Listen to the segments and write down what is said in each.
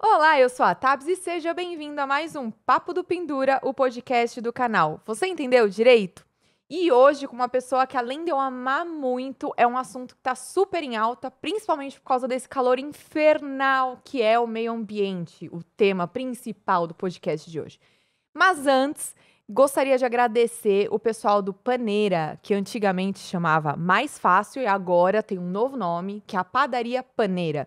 Olá, eu sou a Tabs e seja bem-vindo a mais um Papo do Pendura, o podcast do canal. Você entendeu direito? E hoje com uma pessoa que além de eu amar muito, é um assunto que está super em alta, principalmente por causa desse calor infernal que é o meio ambiente, o tema principal do podcast de hoje. Mas antes, gostaria de agradecer o pessoal do Paneira, que antigamente chamava Mais Fácil e agora tem um novo nome, que é a Padaria Paneira.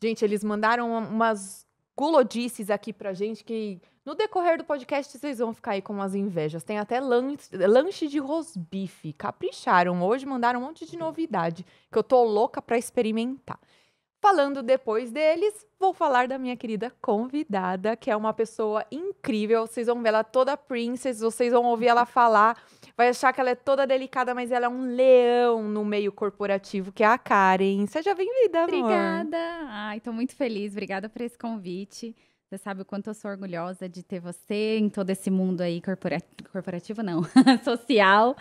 Gente, eles mandaram umas gulodices aqui pra gente que no decorrer do podcast vocês vão ficar aí com umas invejas. Tem até lanche, lanche de rosbife. Capricharam hoje, mandaram um monte de novidade que eu tô louca pra experimentar. Falando depois deles, vou falar da minha querida convidada, que é uma pessoa incrível. Vocês vão ver ela toda princess, vocês vão ouvir ela falar, vai achar que ela é toda delicada, mas ela é um leão no meio corporativo, que é a Karen. Seja bem-vinda, amor. Obrigada. Ai, tô muito feliz. Obrigada por esse convite. Você sabe o quanto eu sou orgulhosa de ter você em todo esse mundo aí corpora... corporativo, não, social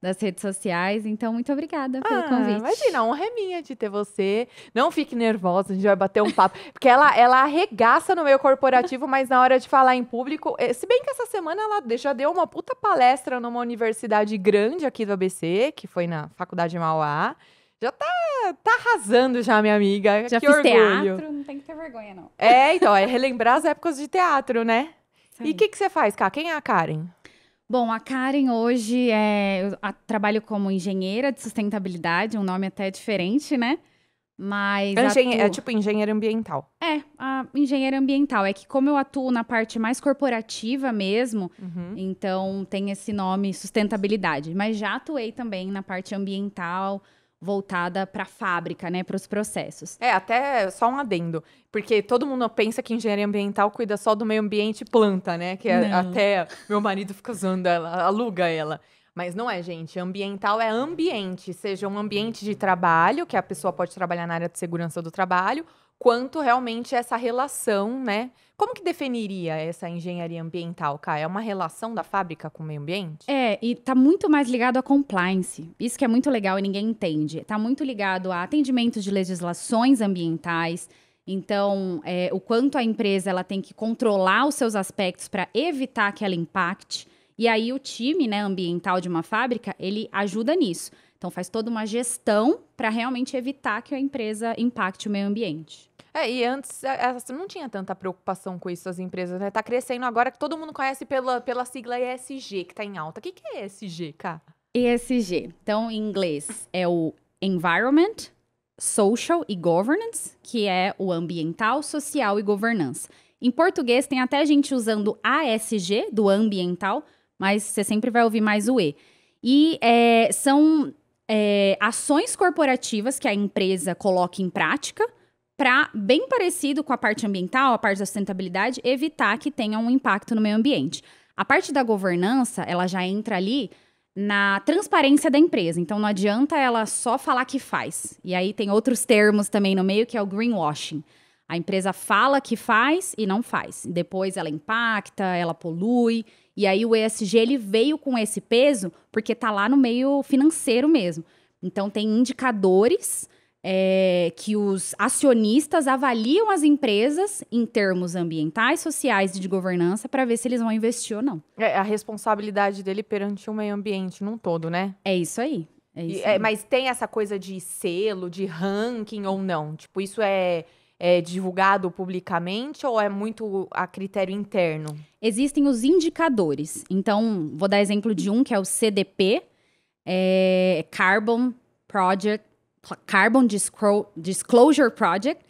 das redes sociais. Então, muito obrigada pelo ah, convite. Imagina, a honra é minha de ter você. Não fique nervosa, a gente vai bater um papo. porque ela, ela arregaça no meio corporativo, mas na hora de falar em público. Eh, se bem que essa semana ela já deu uma puta palestra numa universidade grande aqui do ABC, que foi na Faculdade Mauá. Já tá, tá arrasando já, minha amiga. Já que fiz orgulho. teatro, não tem que ter vergonha, não. É, então, é relembrar as épocas de teatro, né? Sim. E o que, que você faz, Ká? Quem é a Karen? Bom, a Karen hoje é, eu trabalho como engenheira de sustentabilidade, um nome até diferente, né? Mas. É Engenhe atuo... É tipo engenheiro ambiental. É, a engenheira ambiental. É que como eu atuo na parte mais corporativa mesmo, uhum. então tem esse nome sustentabilidade. Mas já atuei também na parte ambiental, voltada para a fábrica, né, para os processos. É, até só um adendo, porque todo mundo pensa que engenharia ambiental cuida só do meio ambiente e planta, né, que é, até meu marido fica usando ela, aluga ela. Mas não é, gente. Ambiental é ambiente, seja um ambiente de trabalho, que a pessoa pode trabalhar na área de segurança do trabalho, quanto realmente essa relação, né, como que definiria essa engenharia ambiental, Kai? É uma relação da fábrica com o meio ambiente? É, e tá muito mais ligado a compliance. Isso que é muito legal e ninguém entende. Tá muito ligado a atendimento de legislações ambientais. Então, é, o quanto a empresa ela tem que controlar os seus aspectos para evitar que ela impacte. E aí o time né, ambiental de uma fábrica, ele ajuda nisso. Então faz toda uma gestão para realmente evitar que a empresa impacte o meio ambiente. É, e antes assim, não tinha tanta preocupação com isso as empresas, né? Tá crescendo agora que todo mundo conhece pela, pela sigla ESG, que tá em alta. O que, que é ESG, cara? ESG. Então, em inglês, é o Environment, Social e Governance, que é o ambiental, social e governança. Em português, tem até gente usando ASG, do ambiental, mas você sempre vai ouvir mais o E. E é, são é, ações corporativas que a empresa coloca em prática para, bem parecido com a parte ambiental, a parte da sustentabilidade, evitar que tenha um impacto no meio ambiente. A parte da governança, ela já entra ali na transparência da empresa. Então não adianta ela só falar que faz. E aí tem outros termos também no meio que é o greenwashing. A empresa fala que faz e não faz. Depois ela impacta, ela polui. E aí o ESG ele veio com esse peso porque está lá no meio financeiro mesmo. Então tem indicadores é, que os acionistas avaliam as empresas em termos ambientais, sociais e de governança para ver se eles vão investir ou não. É a responsabilidade dele perante o meio ambiente num todo, né? É isso aí. É isso e, é, aí. É, mas tem essa coisa de selo, de ranking ou não? Tipo, isso é é divulgado publicamente ou é muito a critério interno? Existem os indicadores. Então, vou dar exemplo de um que é o CDP, é Carbon Project Carbon Disclosure Project,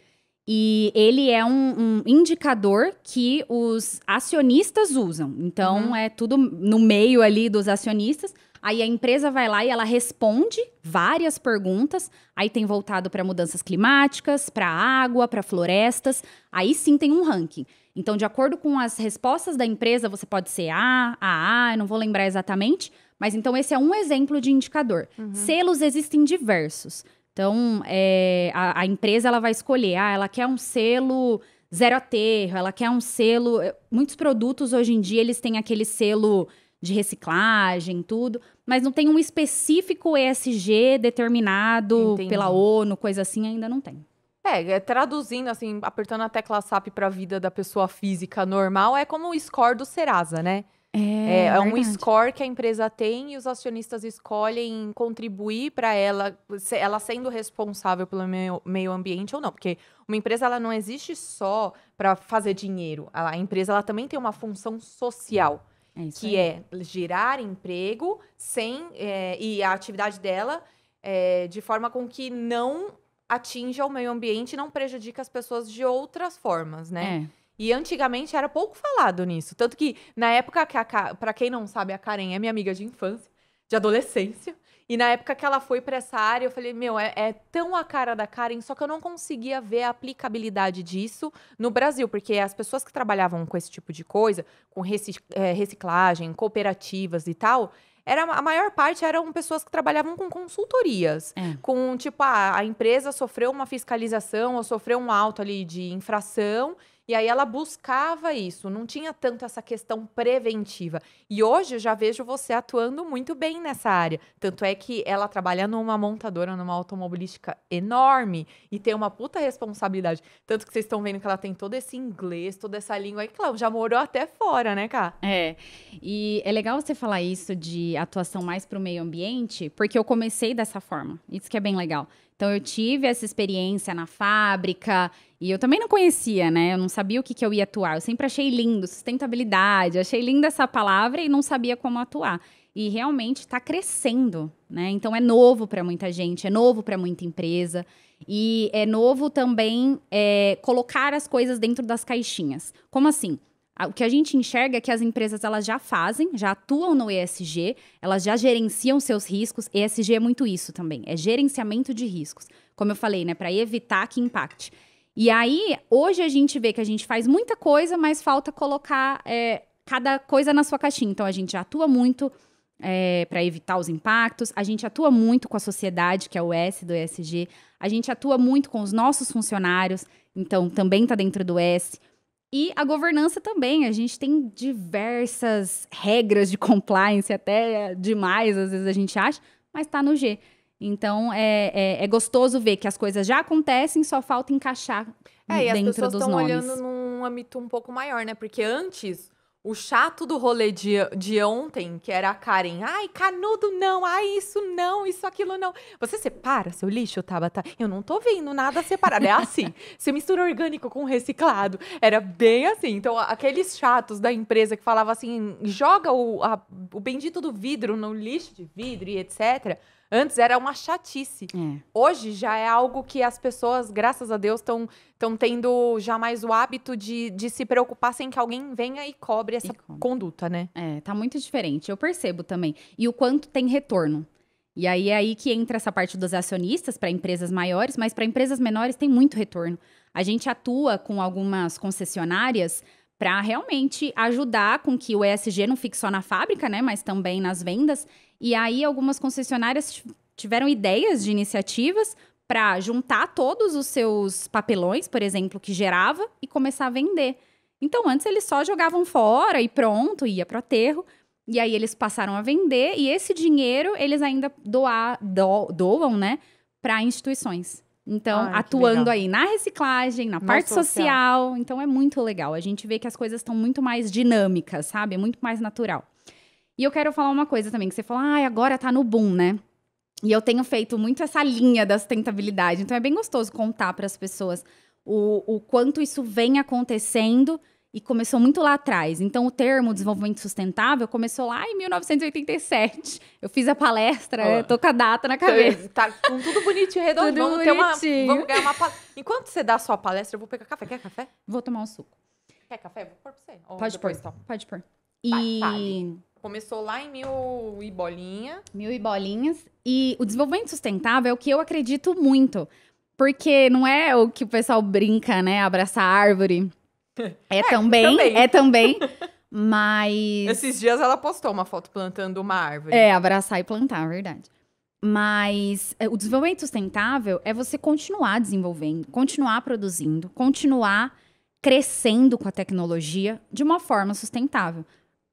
e ele é um, um, indicador que os acionistas usam. Então, uhum. é tudo no meio ali dos acionistas. Aí a empresa vai lá e ela responde várias perguntas. Aí tem voltado para mudanças climáticas, para água, para florestas. Aí sim tem um ranking. Então, de acordo com as respostas da empresa, você pode ser A, AA, eu não vou lembrar exatamente. Mas então, esse é um exemplo de indicador. Uhum. Selos existem diversos. Então, é, a, a, empresa ela vai escolher, ah, ela quer um selo zero aterro, ela quer um selo... Eh, muitos produtos hoje em dia, eles têm aquele selo de reciclagem, tudo, mas não tem um específico ESG determinado Entendi. pela ONU, coisa assim, ainda não tem. É, é traduzindo, assim, apertando a tecla SAP para a vida da pessoa física normal, é como o score do Serasa, né? É, é, é, um score que a empresa tem e os acionistas escolhem contribuir para ela, ela sendo responsável pelo meio, meio, ambiente ou não. Porque uma empresa ela não existe só para fazer dinheiro. A, empresa ela também tem uma função social, é que aí. é gerar emprego sem é, e a atividade dela é, de forma com que não atinja o meio ambiente e não prejudique as pessoas de outras formas, né? É. E antigamente era pouco falado nisso. Tanto que, na época que a. Pra quem não sabe, a Karen é minha amiga de infância, de adolescência. E na época que ela foi para essa área, eu falei: Meu, é, é, tão a cara da Karen, só que eu não conseguia ver a aplicabilidade disso no Brasil, porque as pessoas que trabalhavam com esse tipo de coisa, com é, reciclagem, cooperativas e tal, era a maior parte eram pessoas que trabalhavam com consultorias, é. com tipo a, a empresa sofreu uma fiscalização ou sofreu um alto ali de infração e aí ela buscava isso, não tinha tanto essa questão preventiva. E hoje eu já vejo você atuando muito bem nessa área. Tanto é que ela trabalha numa montadora, numa automobilística enorme e tem uma puta responsabilidade. Tanto que vocês estão vendo que ela tem todo esse inglês, toda essa língua aí, claro, já morou até fora, né, cara? É. E é legal você falar isso de atuação mais para o meio ambiente, porque eu comecei dessa forma. Isso que é bem legal. Então eu tive essa experiência na fábrica e eu também não conhecia, né? Eu não sabia o que, que eu ia atuar. Eu sempre achei lindo sustentabilidade, achei linda essa palavra e não sabia como atuar. E realmente está crescendo, né? Então é novo para muita gente, é novo para muita empresa e é novo também é, colocar as coisas dentro das caixinhas. Como assim? O que a gente enxerga é que as empresas elas já fazem, já atuam no ESG, elas já gerenciam seus riscos. ESG é muito isso também, é gerenciamento de riscos. Como eu falei, né, para evitar que impacte. E aí, hoje a gente vê que a gente faz muita coisa, mas falta colocar é, cada coisa na sua caixinha. Então, a gente atua muito é, para evitar os impactos, a gente atua muito com a sociedade, que é o S do ESG, a gente atua muito com os nossos funcionários, então também está dentro do S. E a governança também, a gente tem diversas regras de compliance, até demais, às vezes a gente acha, mas está no G. Então é, é, é, gostoso ver que as coisas já acontecem, só falta encaixar é, dentro dos nomes. É, e as pessoas estão olhando num âmbito um pouco maior, né? Porque antes o chato do rolê de, de ontem, que era a Karen, ai, canudo não, ai, isso não, isso, aquilo não. Você separa seu lixo, Tabata? Eu não tô vendo nada separado. É assim. Você mistura orgânico com reciclado. Era bem assim. Então, aqueles chatos da empresa que falavam assim, joga o, a, o bendito do vidro no lixo de vidro e etc. Antes era uma chatice. É. Hoje já é algo que as pessoas, graças a Deus, estão tendo já mais o hábito de, de se preocupar sem que alguém venha e cobre essa e conduta, né? É, tá muito diferente. Eu percebo também. E o quanto tem retorno. E aí é aí que entra essa parte dos acionistas para empresas maiores, mas para empresas menores tem muito retorno. A gente atua com algumas concessionárias para realmente ajudar com que o ESG não fique só na fábrica, né, mas também nas vendas. E aí algumas concessionárias tiveram ideias de iniciativas para juntar todos os seus papelões, por exemplo, que gerava e começar a vender. Então, antes eles só jogavam fora e pronto, ia para o aterro. E aí eles passaram a vender e esse dinheiro eles ainda doar, do, doam, né, para instituições. Então, Ai, atuando aí na reciclagem, na, na parte social. social. Então, é muito legal. A gente vê que as coisas estão muito mais dinâmicas, sabe? É Muito mais natural. E eu quero falar uma coisa também, que você falou, ah, agora tá no boom, né? E eu tenho feito muito essa linha da sustentabilidade. Então, é bem gostoso contar para as pessoas o, o quanto isso vem acontecendo e começou muito lá atrás. Então, o termo desenvolvimento sustentável começou lá em 1987. Eu fiz a palestra, oh. tô com a data na tá cabeça. Tá com tudo bonitinho, redondo. vamos, bonitinho. Uma, vamos ganhar uma palestra. Enquanto você dá a sua palestra, eu vou pegar café. Quer café? Vou tomar um suco. Quer café? Vou pôr pra você. Ou pode pôr, tomo. pode pôr. E... Começou lá em mil e bolinha. Mil e bolinhas. E o desenvolvimento sustentável é o que eu acredito muito. Porque não é o que o pessoal brinca, né? Abraçar árvore é, é também, também, é também, mas... Esses dias ela postou uma foto plantando uma árvore. É, abraçar e plantar, verdade. Mas é, o desenvolvimento sustentável é você continuar desenvolvendo, continuar produzindo, continuar crescendo com a tecnologia de uma forma sustentável.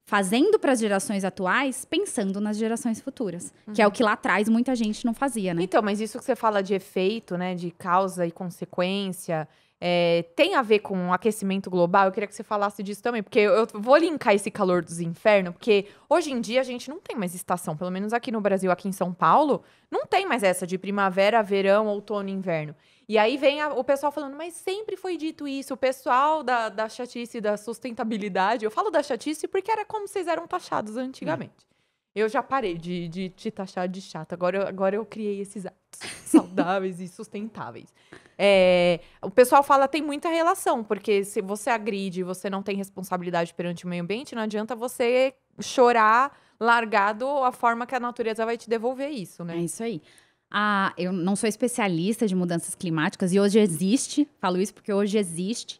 Fazendo para as gerações atuais, pensando nas gerações futuras. Uhum. Que é o uhum. que lá atrás muita gente não fazia, né? Então, mas isso que você fala de efeito, né? De causa e consequência é, tem a ver com o aquecimento global. Eu queria que você falasse disso também, porque eu vou linkar esse calor dos infernos, porque hoje em dia a gente não tem mais estação, pelo menos aqui no Brasil, aqui em São Paulo, não tem mais essa de primavera, verão, outono, inverno. E aí vem a, o pessoal falando, mas sempre foi dito isso, o pessoal da, da chatice, da sustentabilidade. Eu falo da chatice porque era como vocês eram taxados antigamente. É. Eu já parei de, de te taxar de chata. Agora eu, agora eu criei esses atos saudáveis e sustentáveis. É, o pessoal fala tem muita relação, porque se você agride e você não tem responsabilidade perante o meio ambiente, não adianta você chorar largado a forma que a natureza vai te devolver isso, né? É isso aí. Ah, eu não sou especialista de mudanças climáticas e hoje existe, falo isso porque hoje existe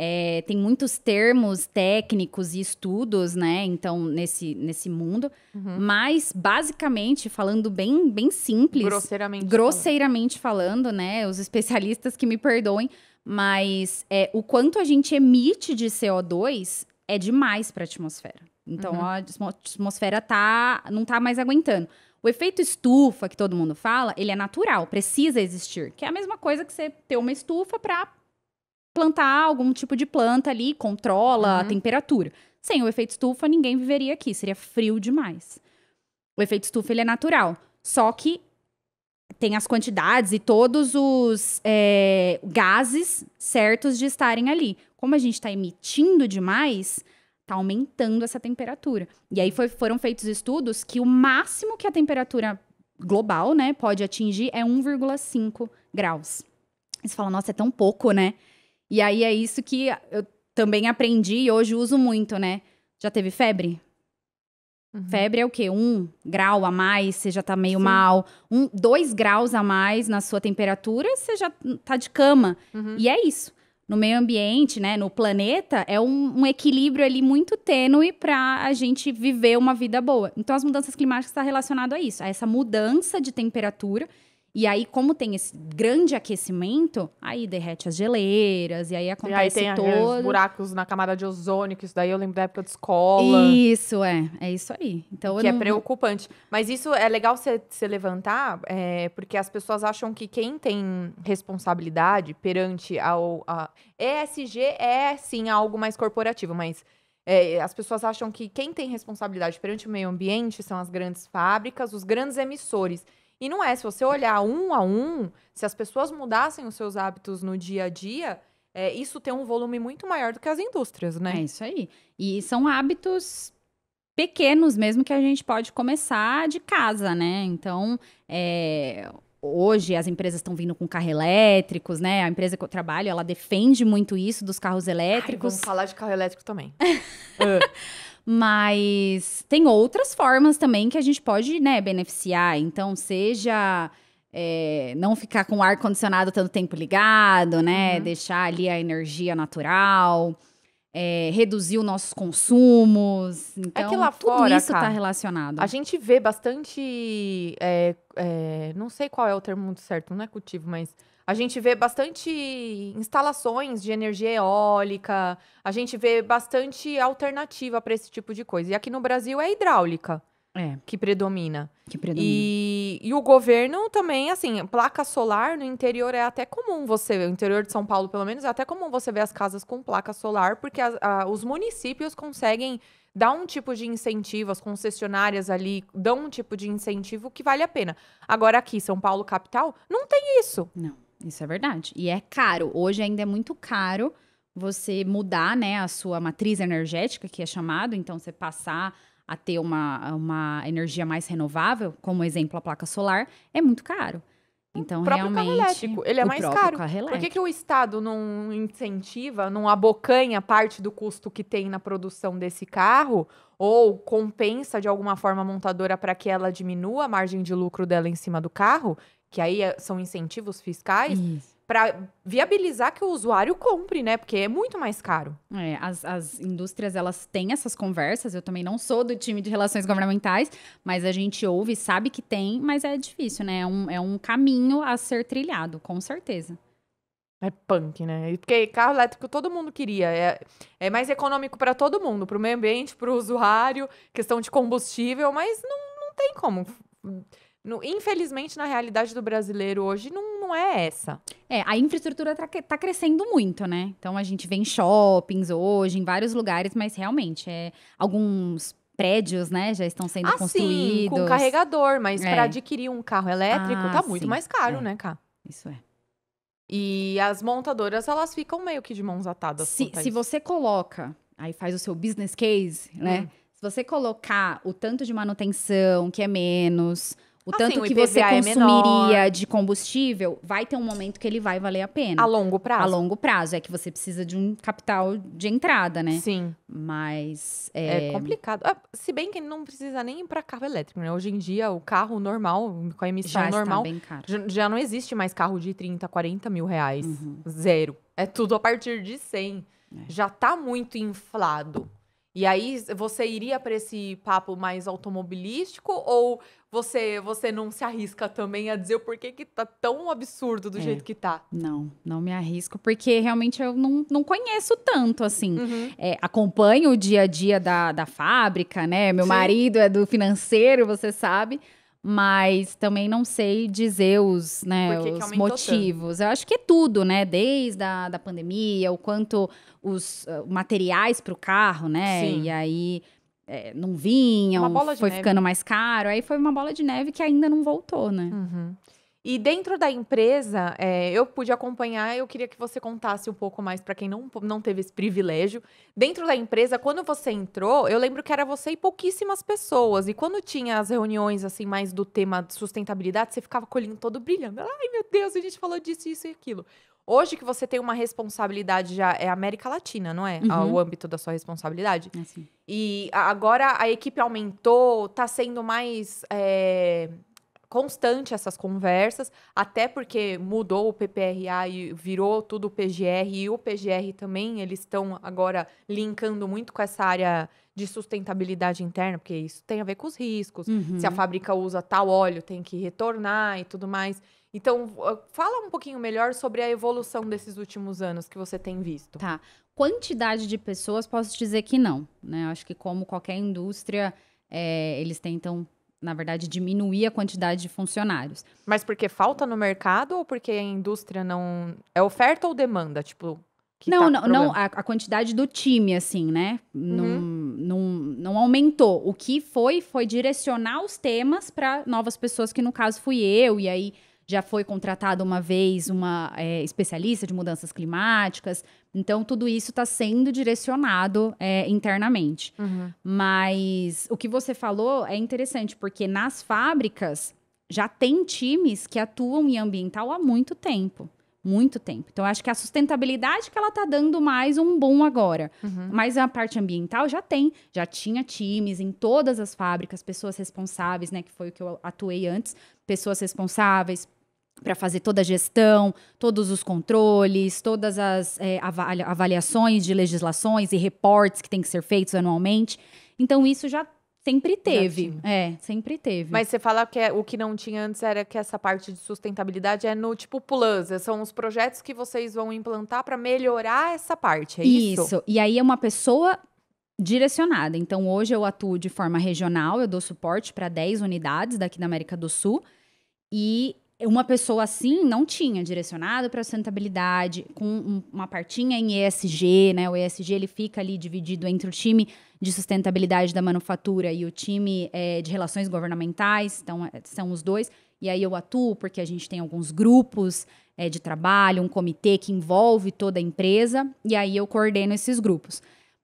é, tem muitos termos técnicos e estudos, né? Então, nesse, nesse mundo. Uhum. Mas, basicamente, falando bem, bem simples. Grosseiramente. Grosseiramente falando. falando, né? Os especialistas que me perdoem. Mas é, o quanto a gente emite de CO2 é demais para a atmosfera. Então, uhum. a atmosfera tá, não está mais aguentando. O efeito estufa que todo mundo fala, ele é natural, precisa existir. Que é a mesma coisa que você ter uma estufa para plantar algum tipo de planta ali, controla uhum. a temperatura. Sem o efeito estufa, ninguém viveria aqui, seria frio demais. O efeito estufa ele é natural, só que tem as quantidades e todos os é, gases certos de estarem ali. Como a gente está emitindo demais, está aumentando essa temperatura. E aí foi, foram feitos estudos que o máximo que a temperatura global né, pode atingir é 1,5 graus. Você fala, nossa, é tão pouco, né? E aí é isso que eu também aprendi e hoje uso muito, né? Já teve febre? Uhum. Febre é o quê? Um grau a mais, você já tá meio Sim. mal. Um, dois graus a mais na sua temperatura, você já tá de cama. Uhum. E é isso. No meio ambiente, né? No planeta, é um, um equilíbrio ali muito tênue para a gente viver uma vida boa. Então, as mudanças climáticas estão tá relacionadas a isso, a essa mudança de temperatura e aí, como tem esse grande aquecimento, aí derrete as geleiras, e aí acontece e aí tem todo... buracos na camada de ozônio, que isso daí eu lembro da época de escola. Isso, é. É isso aí. Então, que é não... é preocupante. Mas isso é legal você levantar, é, porque as pessoas acham que quem tem responsabilidade perante ao... A... ESG é, sim, algo mais corporativo, mas... É, as pessoas acham que quem tem responsabilidade perante o meio ambiente são as grandes fábricas, os grandes emissores. E não é, se você olhar um a um, se as pessoas mudassem os seus hábitos no dia a dia, é, isso tem um volume muito maior do que as indústrias, né? É isso aí. E são hábitos pequenos mesmo que a gente pode começar de casa, né? Então, é, hoje as empresas estão vindo com carro elétricos, né? A empresa que eu trabalho, ela defende muito isso dos carros elétricos. Ai, vamos falar de carro elétrico também. uh. Mas tem outras formas também que a gente pode, né, beneficiar. Então, seja é, não ficar com o ar condicionado tanto tempo ligado, né? Uhum. Deixar ali a energia natural, é, reduzir os nossos consumos. Então, é que então, lá tudo fora, isso está relacionado. A gente vê bastante. É, é, não sei qual é o termo muito certo, não é cultivo, mas a gente vê bastante instalações de energia eólica, a gente vê bastante alternativa para esse tipo de coisa. E aqui no Brasil é hidráulica. É. Que predomina. Que predomina. E, e o governo também, assim, placa solar no interior é até comum você, o interior de São Paulo, pelo menos, é até comum você ver as casas com placa solar, porque a, a, os municípios conseguem dar um tipo de incentivo, as concessionárias ali dão um tipo de incentivo que vale a pena. Agora, aqui, São Paulo, capital, não tem isso. Não. Isso é verdade. E é caro. Hoje ainda é muito caro você mudar, né, a sua matriz energética, que é chamado, então você passar a ter uma, uma energia mais renovável, como exemplo a placa solar, é muito caro. Então, o próprio realmente, carro elétrico, ele é mais caro. Por que, que o Estado não incentiva, não abocanha parte do custo que tem na produção desse carro? Ou compensa de alguma forma a montadora para que ela diminua a margem de lucro dela em cima do carro? que aí é, são incentivos fiscais, para viabilizar que o usuário compre, né? Porque é muito mais caro. É, as, as indústrias, elas têm essas conversas. Eu também não sou do time de relações governamentais, mas a gente ouve, sabe que tem, mas é difícil, né? É um, é um caminho a ser trilhado, com certeza. É punk, né? Porque carro elétrico todo mundo queria. É, é mais econômico para todo mundo, para o meio ambiente, para o usuário, questão de combustível, mas não, não tem como no, infelizmente, na realidade do brasileiro hoje, não, não é essa. É, a infraestrutura tá, tá, crescendo muito, né? Então a gente vê em shoppings hoje, em vários lugares, mas realmente é alguns prédios, né, já estão sendo ah, construídos. Sim, com carregador, mas é. para adquirir um carro elétrico ah, tá muito sim. mais caro, é. né, cá? Isso é. E as montadoras, elas ficam meio que de mãos atadas. Se, se você coloca, aí faz o seu business case, né? Hum. Se você colocar o tanto de manutenção que é menos, o assim, tanto que você é consumiria de combustível, vai ter um momento que ele vai valer a pena. A longo prazo. A longo prazo. É que você precisa de um capital de entrada, né? Sim. Mas. É, é complicado. Ah, se bem que não precisa nem ir para carro elétrico, né? Hoje em dia, o carro normal, com a emissão já é normal. bem caro. Já, não existe mais carro de 30, 40 mil reais. Uhum. Zero. É tudo a partir de 100. É. Já está muito inflado. E aí, você iria para esse papo mais automobilístico ou você você não se arrisca também a dizer o porquê que tá tão absurdo do é. jeito que tá? Não, não me arrisco, porque realmente eu não, não conheço tanto, assim. Uhum. É, acompanho o dia a dia da, da fábrica, né? Meu Sim. marido é do financeiro, você sabe. Mas também não sei dizer os, né, que os que motivos. Tanto? Eu acho que é tudo, né? Desde a da pandemia, o quanto os uh, materiais para o carro, né? Sim. E aí é, não vinham, foi neve. ficando mais caro. Aí foi uma bola de neve que ainda não voltou, né? Uhum. E dentro da empresa, é, eu pude acompanhar, eu queria que você contasse um pouco mais para quem não, não teve esse privilégio. Dentro da empresa, quando você entrou, eu lembro que era você e pouquíssimas pessoas. E quando tinha as reuniões, assim, mais do tema de sustentabilidade, você ficava colhendo todo brilhando. Ai, meu Deus, a gente falou disso, isso e aquilo. Hoje que você tem uma responsabilidade já é América Latina, não é? Uhum. O âmbito da sua responsabilidade. Assim. E agora a equipe aumentou, tá sendo mais é, constante essas conversas, até porque mudou o PPRA e virou tudo o PGR, e o PGR também, eles estão agora linkando muito com essa área de sustentabilidade interna, porque isso tem a ver com os riscos. Uhum. Se a uhum. fábrica usa tal óleo, tem que retornar e tudo mais. Então, ah, fala um pouquinho melhor sobre a evolução desses últimos anos que você tem visto. Tá. Quantidade de pessoas, posso dizer que não. Né? acho que, como qualquer indústria, é, eles tentam na verdade, diminuir a quantidade de funcionários. Mas porque falta no mercado ou porque a indústria não. É oferta ou demanda? Tipo, não, tá não, não a, a, quantidade do time, assim, né? Não, uhum. não, não aumentou. O que foi, foi direcionar os temas para novas pessoas, que no caso fui eu, e aí já foi contratada uma vez uma é, especialista de mudanças climáticas. Então, tudo isso está sendo direcionado é, internamente. Uhum. Mas o que você falou é interessante, porque nas fábricas já tem times que atuam em ambiental há muito tempo muito tempo. Então, acho que é a sustentabilidade que ela tá dando mais um boom agora. Uhum. Mas a parte ambiental já tem. Já tinha times em todas as fábricas, pessoas responsáveis, né? Que foi o que eu atuei antes. Pessoas responsáveis para fazer toda a gestão, todos os controles, todas as é, avaliações de legislações e reportes que tem que ser feitos anualmente. Então, isso já Sempre teve, é, sempre teve. Mas você fala que é, o que não tinha antes era que essa parte de sustentabilidade é no tipo plus, são os projetos que vocês vão implantar para melhorar essa parte, é isso? Isso. E aí é uma pessoa direcionada. Então hoje eu atuo de forma regional, eu dou suporte para 10 unidades daqui da América do Sul e uma pessoa assim não tinha direcionado para sustentabilidade, com uma partinha em ESG, né? O ESG ele fica ali dividido entre o time de sustentabilidade da manufatura e o time é, de relações governamentais, então é, são os dois. E aí eu atuo porque a gente tem alguns grupos é, de trabalho, um comitê que envolve toda a empresa, e aí eu coordeno esses grupos.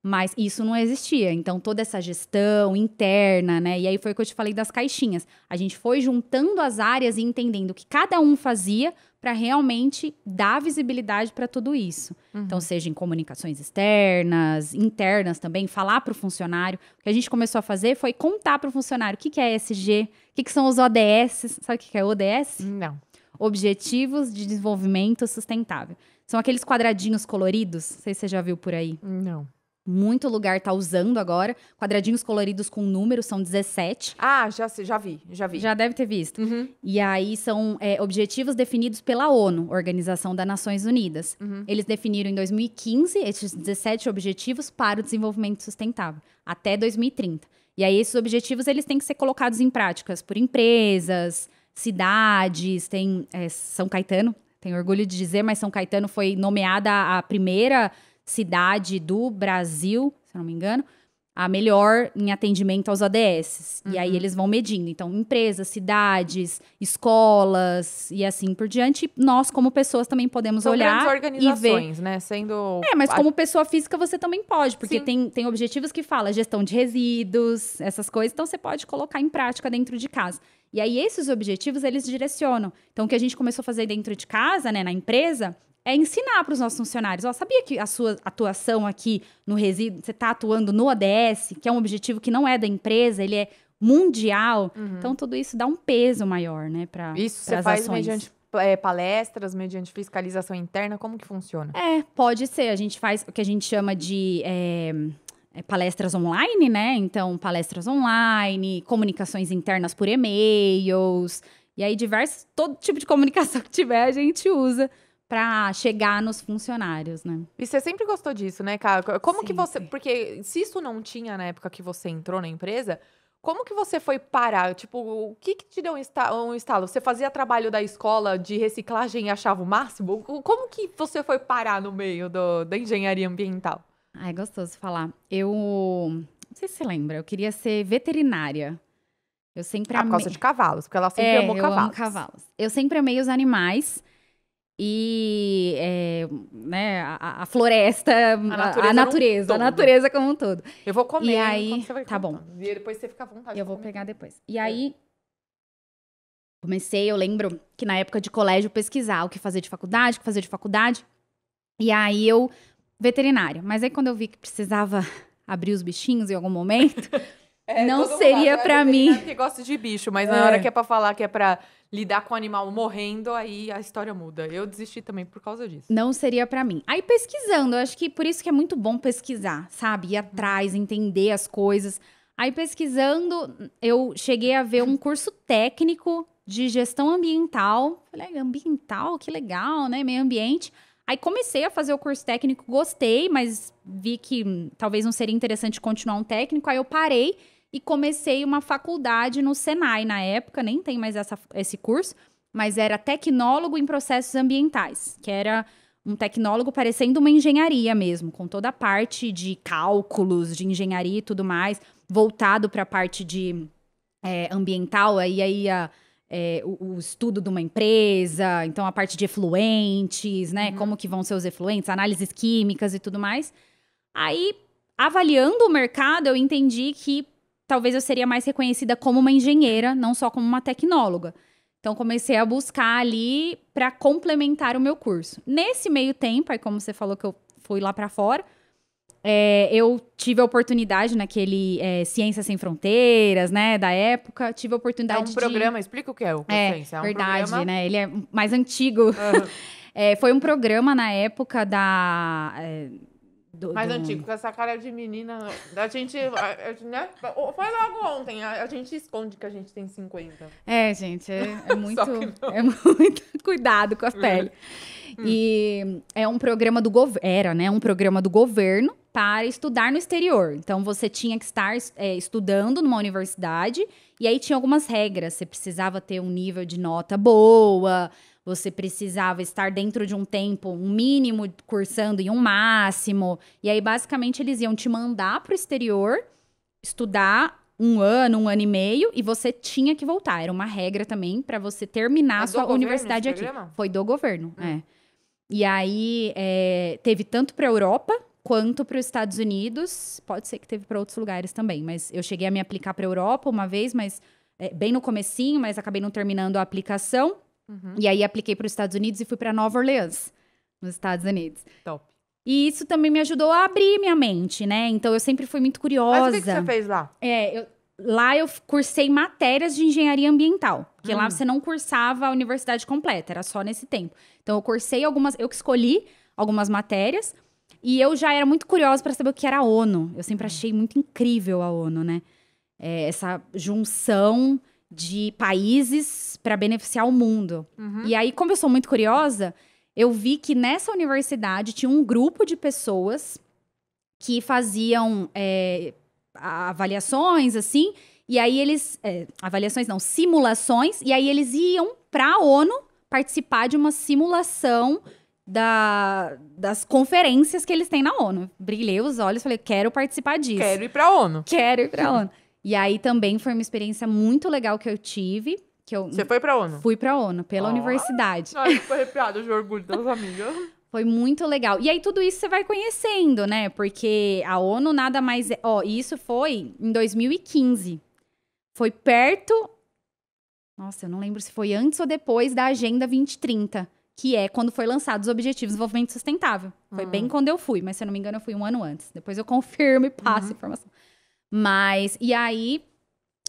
Mas isso não existia. Então, toda essa gestão interna, né? E aí foi o que eu te falei das caixinhas. A gente foi juntando as áreas e entendendo o que cada um fazia para realmente dar visibilidade para tudo isso. Uhum. Então, seja em comunicações externas, internas também, falar para o funcionário. O que a gente começou a fazer foi contar para o funcionário o que, que é SG, o que, que são os ODS. Sabe o que, que é ODS? Não. Objetivos de Desenvolvimento Sustentável. São aqueles quadradinhos coloridos, não sei se você já viu por aí. Não muito lugar tá usando agora. Quadradinhos coloridos com números são 17. Ah, já, já vi, já vi. Já deve ter visto. Uhum. E aí são é, objetivos definidos pela ONU, Organização das Nações Unidas. Uhum. Eles definiram em 2015 esses 17 objetivos para o desenvolvimento sustentável, até 2030. E aí esses objetivos eles têm que ser colocados em práticas por empresas, cidades, tem é, São Caetano, tenho orgulho de dizer, mas São Caetano foi nomeada a primeira cidade do Brasil, se eu não me engano, a melhor em atendimento aos ADS. Uhum. E aí uhum. eles vão medindo. Então, empresas, cidades, escolas e assim por diante. Nós, como pessoas, também podemos São olhar. organizações, e ver. né? Sendo. É, mas como pessoa física você também pode, porque tem, tem objetivos que fala gestão de resíduos, essas coisas. Então, você pode colocar em prática dentro de casa. E aí, esses objetivos, eles direcionam. Então, o que a gente começou a fazer dentro de casa, né, na empresa, é ensinar para os nossos funcionários. Ó, sabia que a sua atuação aqui no resíduo, você está atuando no ODS, que é um objetivo que não é da empresa, ele é mundial. Uhum. Então, tudo isso dá um peso maior, né, para Isso você faz ações. mediante é, palestras, mediante fiscalização interna, como que funciona? É, pode ser. A gente faz o que a gente chama de... É, é palestras online, né? Então, palestras online, comunicações internas por e-mails, e aí diversos, todo tipo de comunicação que tiver, a gente usa para chegar nos funcionários, né? E você sempre gostou disso, né, cara? Como sempre. que você, porque se isso não tinha na época que você entrou na empresa, como que você foi parar? Tipo, o que, que te deu um, um estalo? Você fazia trabalho da escola de reciclagem e achava o máximo? Como que você foi parar no meio do, da engenharia ambiental? Ai, ah, é gostoso falar. Eu. Não sei se você lembra, eu queria ser veterinária. Eu sempre ah, amei. Por causa de cavalos, porque ela sempre é, amou eu cavalos. Amo cavalos. Eu sempre amei os animais e é, né, a, a, floresta, a natureza, a, natureza, um a natureza como um todo. Eu vou comer. E aí, você vai tá bom. E depois você fica à vontade. Eu vou comer. pegar depois. E é. aí comecei, eu lembro que na época de colégio pesquisar o que fazer de faculdade, o que fazer de faculdade. E aí eu veterinária. Mas aí quando eu vi que precisava abrir os bichinhos em algum momento é, não seria para mim. Que gosta de bicho, mas é. na hora que é para falar que é para lidar com o animal morrendo, aí a história muda. Eu desisti também por causa disso. Não seria para mim. Aí pesquisando, eu acho que por isso que é muito bom pesquisar, sabe? Ir atrás, uhum. entender as coisas. Aí pesquisando, eu cheguei a ver um curso técnico de gestão ambiental. Falei, ambiental, que legal, né? Meio ambiente. Aí comecei a fazer o curso técnico, gostei, mas vi que talvez não seria interessante continuar um técnico. Aí eu parei e comecei uma faculdade no Senai na época, nem tem mais essa, esse curso, mas era tecnólogo em processos ambientais, que era um tecnólogo parecendo uma engenharia mesmo, com toda a parte de cálculos, de engenharia e tudo mais, voltado para a parte de é, ambiental, aí, aí a, é, o, o, estudo de uma empresa, então a parte de efluentes, né? Uhum. Como que vão ser os efluentes, análises químicas e tudo mais. Aí, avaliando o mercado, eu entendi que talvez eu seria mais reconhecida como uma engenheira, não só como uma tecnóloga. Então comecei a buscar ali para complementar o meu curso. Nesse meio tempo, aí como você falou que eu fui lá para fora, é, eu tive a oportunidade naquele é, Ciências Sem Fronteiras, né, da época, tive a é oportunidade de... É um programa, de... explica o que é o é, é um verdade, programa... né, ele é mais antigo. Uhum. é, foi um programa na época da do, mais do... antigo, com essa cara de menina. A gente, a, a, né? Foi logo ontem. A, a, gente esconde que a gente tem 50. É, gente, é, é muito. é muito cuidado com a pele. Hum. E é um programa do governo. Era, né? Um programa do governo para estudar no exterior. Então você tinha que estar é, estudando numa universidade e aí tinha algumas regras. Você precisava ter um nível de nota boa você precisava estar dentro de um tempo, um mínimo cursando e um máximo. E aí, basicamente, eles iam te mandar para o exterior estudar um ano, um ano e meio, e você tinha que voltar. Era uma regra também para você terminar a sua universidade aqui. Foi do governo, hum. é. E aí, é, teve tanto para a Europa quanto para os Estados Unidos. Pode ser que teve para outros lugares também, mas eu cheguei a me aplicar para a Europa uma vez, mas é, bem no comecinho, mas acabei não terminando a aplicação. Uhum. E aí apliquei para os Estados Unidos e fui para Nova Orleans, nos Estados Unidos. Top. E isso também me ajudou a abrir minha mente, né? Então eu sempre fui muito curiosa. Mas o que, que você fez lá? É, eu, lá eu cursei matérias de engenharia ambiental, porque lá hum. você não cursava a universidade completa, era só nesse tempo. Então eu cursei algumas, eu escolhi algumas matérias e eu já era muito curiosa para saber o que era a ONU. Eu sempre hum. achei muito incrível a ONU, né? É, essa junção de países para beneficiar o mundo. Uhum. E aí, como eu sou muito curiosa, eu vi que nessa universidade tinha um grupo de pessoas que faziam é, avaliações, assim, e aí eles. É, avaliações não, simulações, e aí eles iam para a ONU participar de uma simulação da, das conferências que eles têm na ONU. Brilhei os olhos, falei, quero participar disso. Quero ir para a ONU. Quero ir para a ONU. E aí também foi uma experiência muito legal que eu tive. Que eu Você foi pra ONU? Fui pra ONU, pela oh. universidade. Ai, ficou arrepiada de orgulho das amigas. Foi muito legal. E aí, tudo isso você vai conhecendo, né? Porque a ONU nada mais. É... Ó, isso foi em 2015. Foi perto. Nossa, eu não lembro se foi antes ou depois da Agenda 2030, que é quando foi lançado os Objetivos de Desenvolvimento Sustentável. Foi uhum. bem quando eu fui, mas se eu não me engano, eu fui um ano antes. Depois eu confirmo e passo uhum. a informação. Mas, e aí,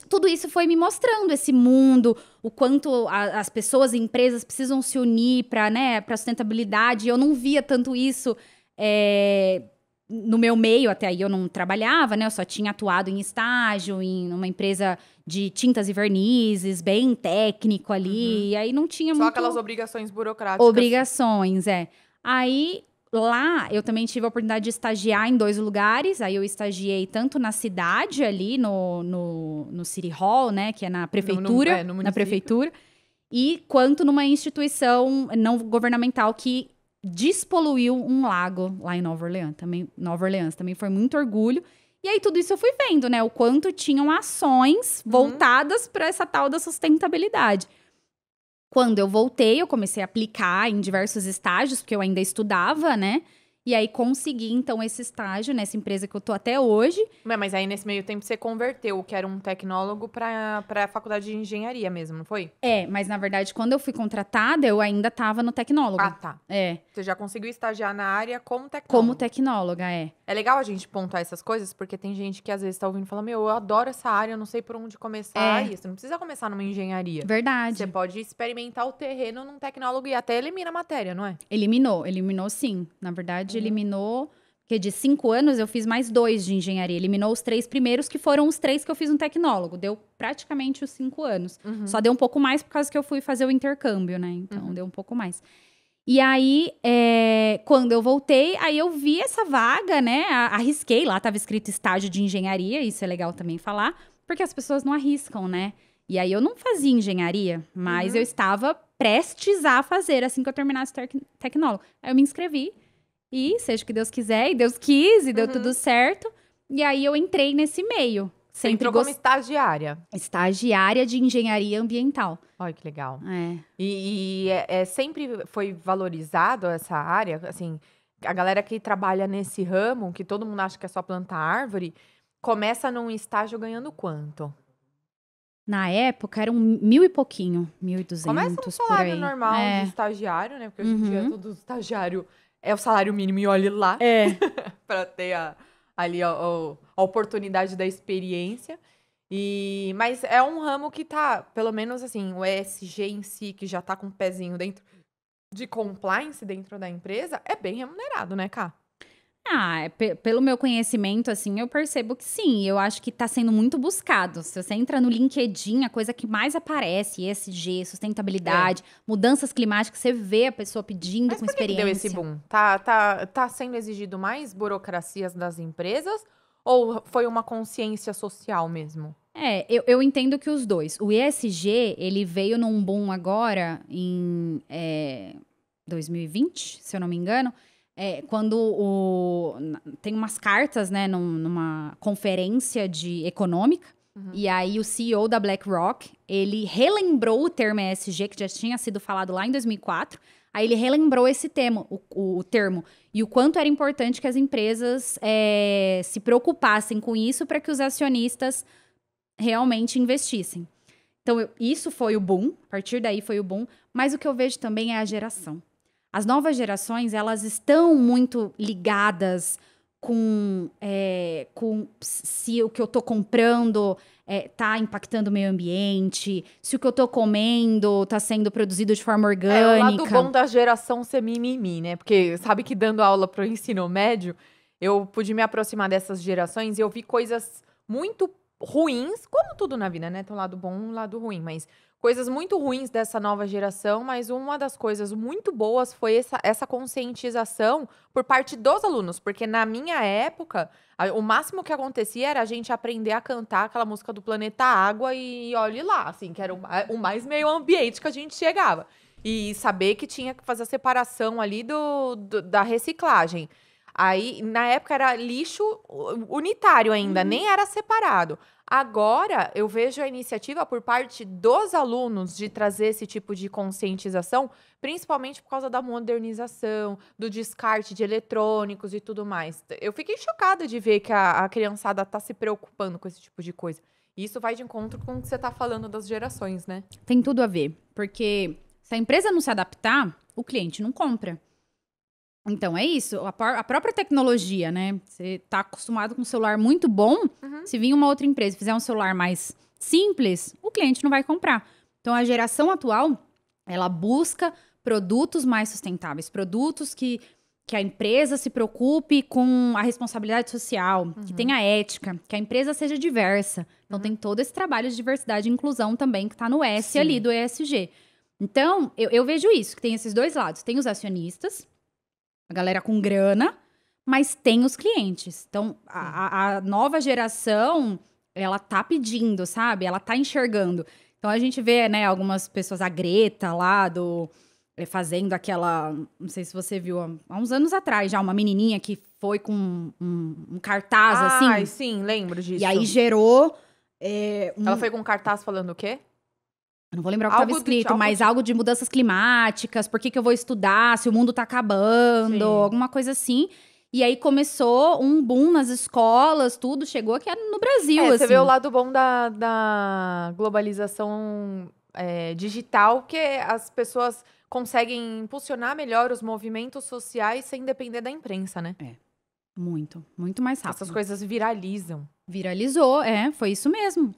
tudo isso foi me mostrando esse mundo, o quanto a, as pessoas e empresas precisam se unir para né, pra sustentabilidade. Eu não via tanto isso é, no meu meio, até aí eu não trabalhava, né? Eu só tinha atuado em estágio, em uma empresa de tintas e vernizes, bem técnico ali. Uhum. E aí não tinha só muito. Só aquelas obrigações burocráticas. Obrigações, é. Aí lá eu também tive a oportunidade de estagiar em dois lugares. Aí eu estagiei tanto na cidade ali, no, no, no City Hall, né? Que é na prefeitura. É, no, no, é, na prefeitura. E quanto numa instituição não governamental que despoluiu um lago lá em Nova Orleans. Também, Nova Orleans também foi muito orgulho. E aí tudo isso eu fui vendo, né? O quanto tinham ações uhum. voltadas uhum. para essa tal da sustentabilidade. Quando eu voltei, eu comecei a aplicar em diversos estágios, porque eu ainda estudava, né? E aí consegui, então, esse estágio nessa empresa que eu tô até hoje. Mas aí, nesse meio tempo, você converteu, que era um tecnólogo, para a faculdade de engenharia mesmo, não foi? É, mas na verdade, quando eu fui contratada, eu ainda tava no tecnólogo. Ah, tá. É. Você já conseguiu estagiar na área como tecnólogo? Como tecnóloga, é. É legal a gente pontuar essas coisas, porque tem gente que às vezes tá ouvindo e fala: Meu, eu adoro essa área, eu não sei por onde começar. É. Isso, não precisa começar numa engenharia. Verdade. Você pode experimentar o terreno num tecnólogo e até elimina a matéria, não é? Eliminou, eliminou sim. Na verdade faculdade, uhum. eliminou. Porque de cinco anos eu fiz mais dois de engenharia. Eliminou os três primeiros, que foram os três que eu fiz no tecnólogo. Deu praticamente os cinco anos. Uhum. Só deu um pouco mais por causa que eu fui fazer o intercâmbio, né? Então uhum. deu um pouco mais. E aí, é, quando eu voltei, aí eu vi essa vaga, né? Arrisquei lá, tava escrito estágio de engenharia, isso é legal também falar, porque as pessoas não arriscam, né? E aí eu não fazia engenharia, mas uhum. eu estava prestes a fazer assim que eu terminasse o tec tecnólogo. Aí eu me inscrevi e seja o que Deus quiser, e Deus quis, e deu uhum. tudo certo. E aí eu entrei nesse meio. Sempre Você entrou gost... como estagiária. Estagiária de engenharia ambiental. Olha que legal. É. E, e é, é, sempre foi valorizado essa área, assim, a galera que trabalha nesse ramo, que todo mundo acha que é só plantar árvore, começa num estágio ganhando quanto? Na época eram mil e pouquinho, mil e duzentos. Começa um salário normal é. de estagiário, né? Porque hoje em é uhum. dia todo estagiário é o salário mínimo e olhe lá. É. pra ter a, ali a, a, oportunidade da experiência. E, mas é um ramo que tá, pelo menos assim, o ESG em si, que já tá com um pezinho dentro de compliance dentro da empresa, é bem remunerado, né, Cá? Ah, é, pelo meu conhecimento, assim, eu percebo que sim. Eu acho que está sendo muito buscado. Se você entra no LinkedIn, a coisa que mais aparece, ESG, sustentabilidade, é. mudanças climáticas, você vê a pessoa pedindo Mas com por experiência. Que deu esse boom? Tá, tá, tá sendo exigido mais burocracias das empresas ou foi uma consciência social mesmo? É, eu, eu entendo que os dois. O ESG, ele veio num boom agora em é, 2020, se eu não me engano é, quando o, tem umas cartas, né, numa conferência de econômica, uhum. e aí o CEO da BlackRock, ele relembrou o termo ESG, que já tinha sido falado lá em 2004, aí ele relembrou esse tema, o, o, termo, e o quanto era importante que as empresas é, se preocupassem com isso para que os acionistas realmente investissem. Então, eu, isso foi o boom, a partir daí foi o boom, mas o que eu vejo também é a geração. As novas gerações, elas estão muito ligadas com, é, com se o que eu estou comprando está é, impactando o meio ambiente, se o que eu estou comendo está sendo produzido de forma orgânica. É o lado bom da geração ser mimimi, né? Porque sabe que dando aula para o ensino médio, eu pude me aproximar dessas gerações e eu vi coisas muito ruins, como tudo na vida, né? Tem um lado bom um lado ruim, mas coisas muito ruins dessa nova geração, mas uma das coisas muito boas foi essa, essa conscientização por parte dos alunos, porque na minha época, a, o máximo que acontecia era a gente aprender a cantar aquela música do Planeta Água e olhe lá, assim, que era o, o mais meio ambiente que a gente chegava. E saber que tinha que fazer a separação ali do, do da reciclagem. Aí, na época, era lixo unitário ainda, uhum. nem era separado. Agora, eu vejo a iniciativa por parte dos alunos de trazer esse tipo de conscientização, principalmente por causa da modernização, do descarte de eletrônicos e tudo mais. Eu fiquei chocada de ver que a, a criançada está se preocupando com esse tipo de coisa. E isso vai de encontro com o que você está falando das gerações, né? Tem tudo a ver, porque se a empresa não se adaptar, o cliente não compra. Então é isso, a, a, própria tecnologia, né? Você tá acostumado com um celular muito bom, uhum. se vir uma outra empresa fizer um celular mais simples, o cliente não vai comprar. Então a geração atual, ela busca produtos mais sustentáveis, produtos que que a empresa se preocupe com a responsabilidade social, uhum. que tenha ética, que a empresa seja diversa. Então uhum. tem todo esse trabalho de diversidade e inclusão também que está no S Sim. ali do ESG. Então, eu, eu vejo isso, que tem esses dois lados. Tem os acionistas, a galera com grana, mas tem os clientes. Então, a, a, nova geração, ela tá pedindo, sabe? Ela tá enxergando. Então, a gente vê, né, algumas pessoas, a Greta lá do... É, fazendo aquela. Não sei se você viu há uns anos atrás já, uma menininha que foi com um, um cartaz ah, assim. Ah, sim, lembro disso. E aí gerou. É, um... Ela foi com um cartaz falando o quê? Eu não vou lembrar o que estava escrito, tipo, mas tipo algo de mudanças climáticas, por que, que eu vou estudar, se o mundo está acabando, Sim. alguma coisa assim. E aí começou um boom nas escolas, tudo, chegou aqui no Brasil. É, assim. Você vê o lado bom da, da globalização é, digital, que as pessoas conseguem impulsionar melhor os movimentos sociais sem depender da imprensa, né? É. Muito, muito mais rápido. Essas coisas viralizam. Viralizou, é, foi isso mesmo.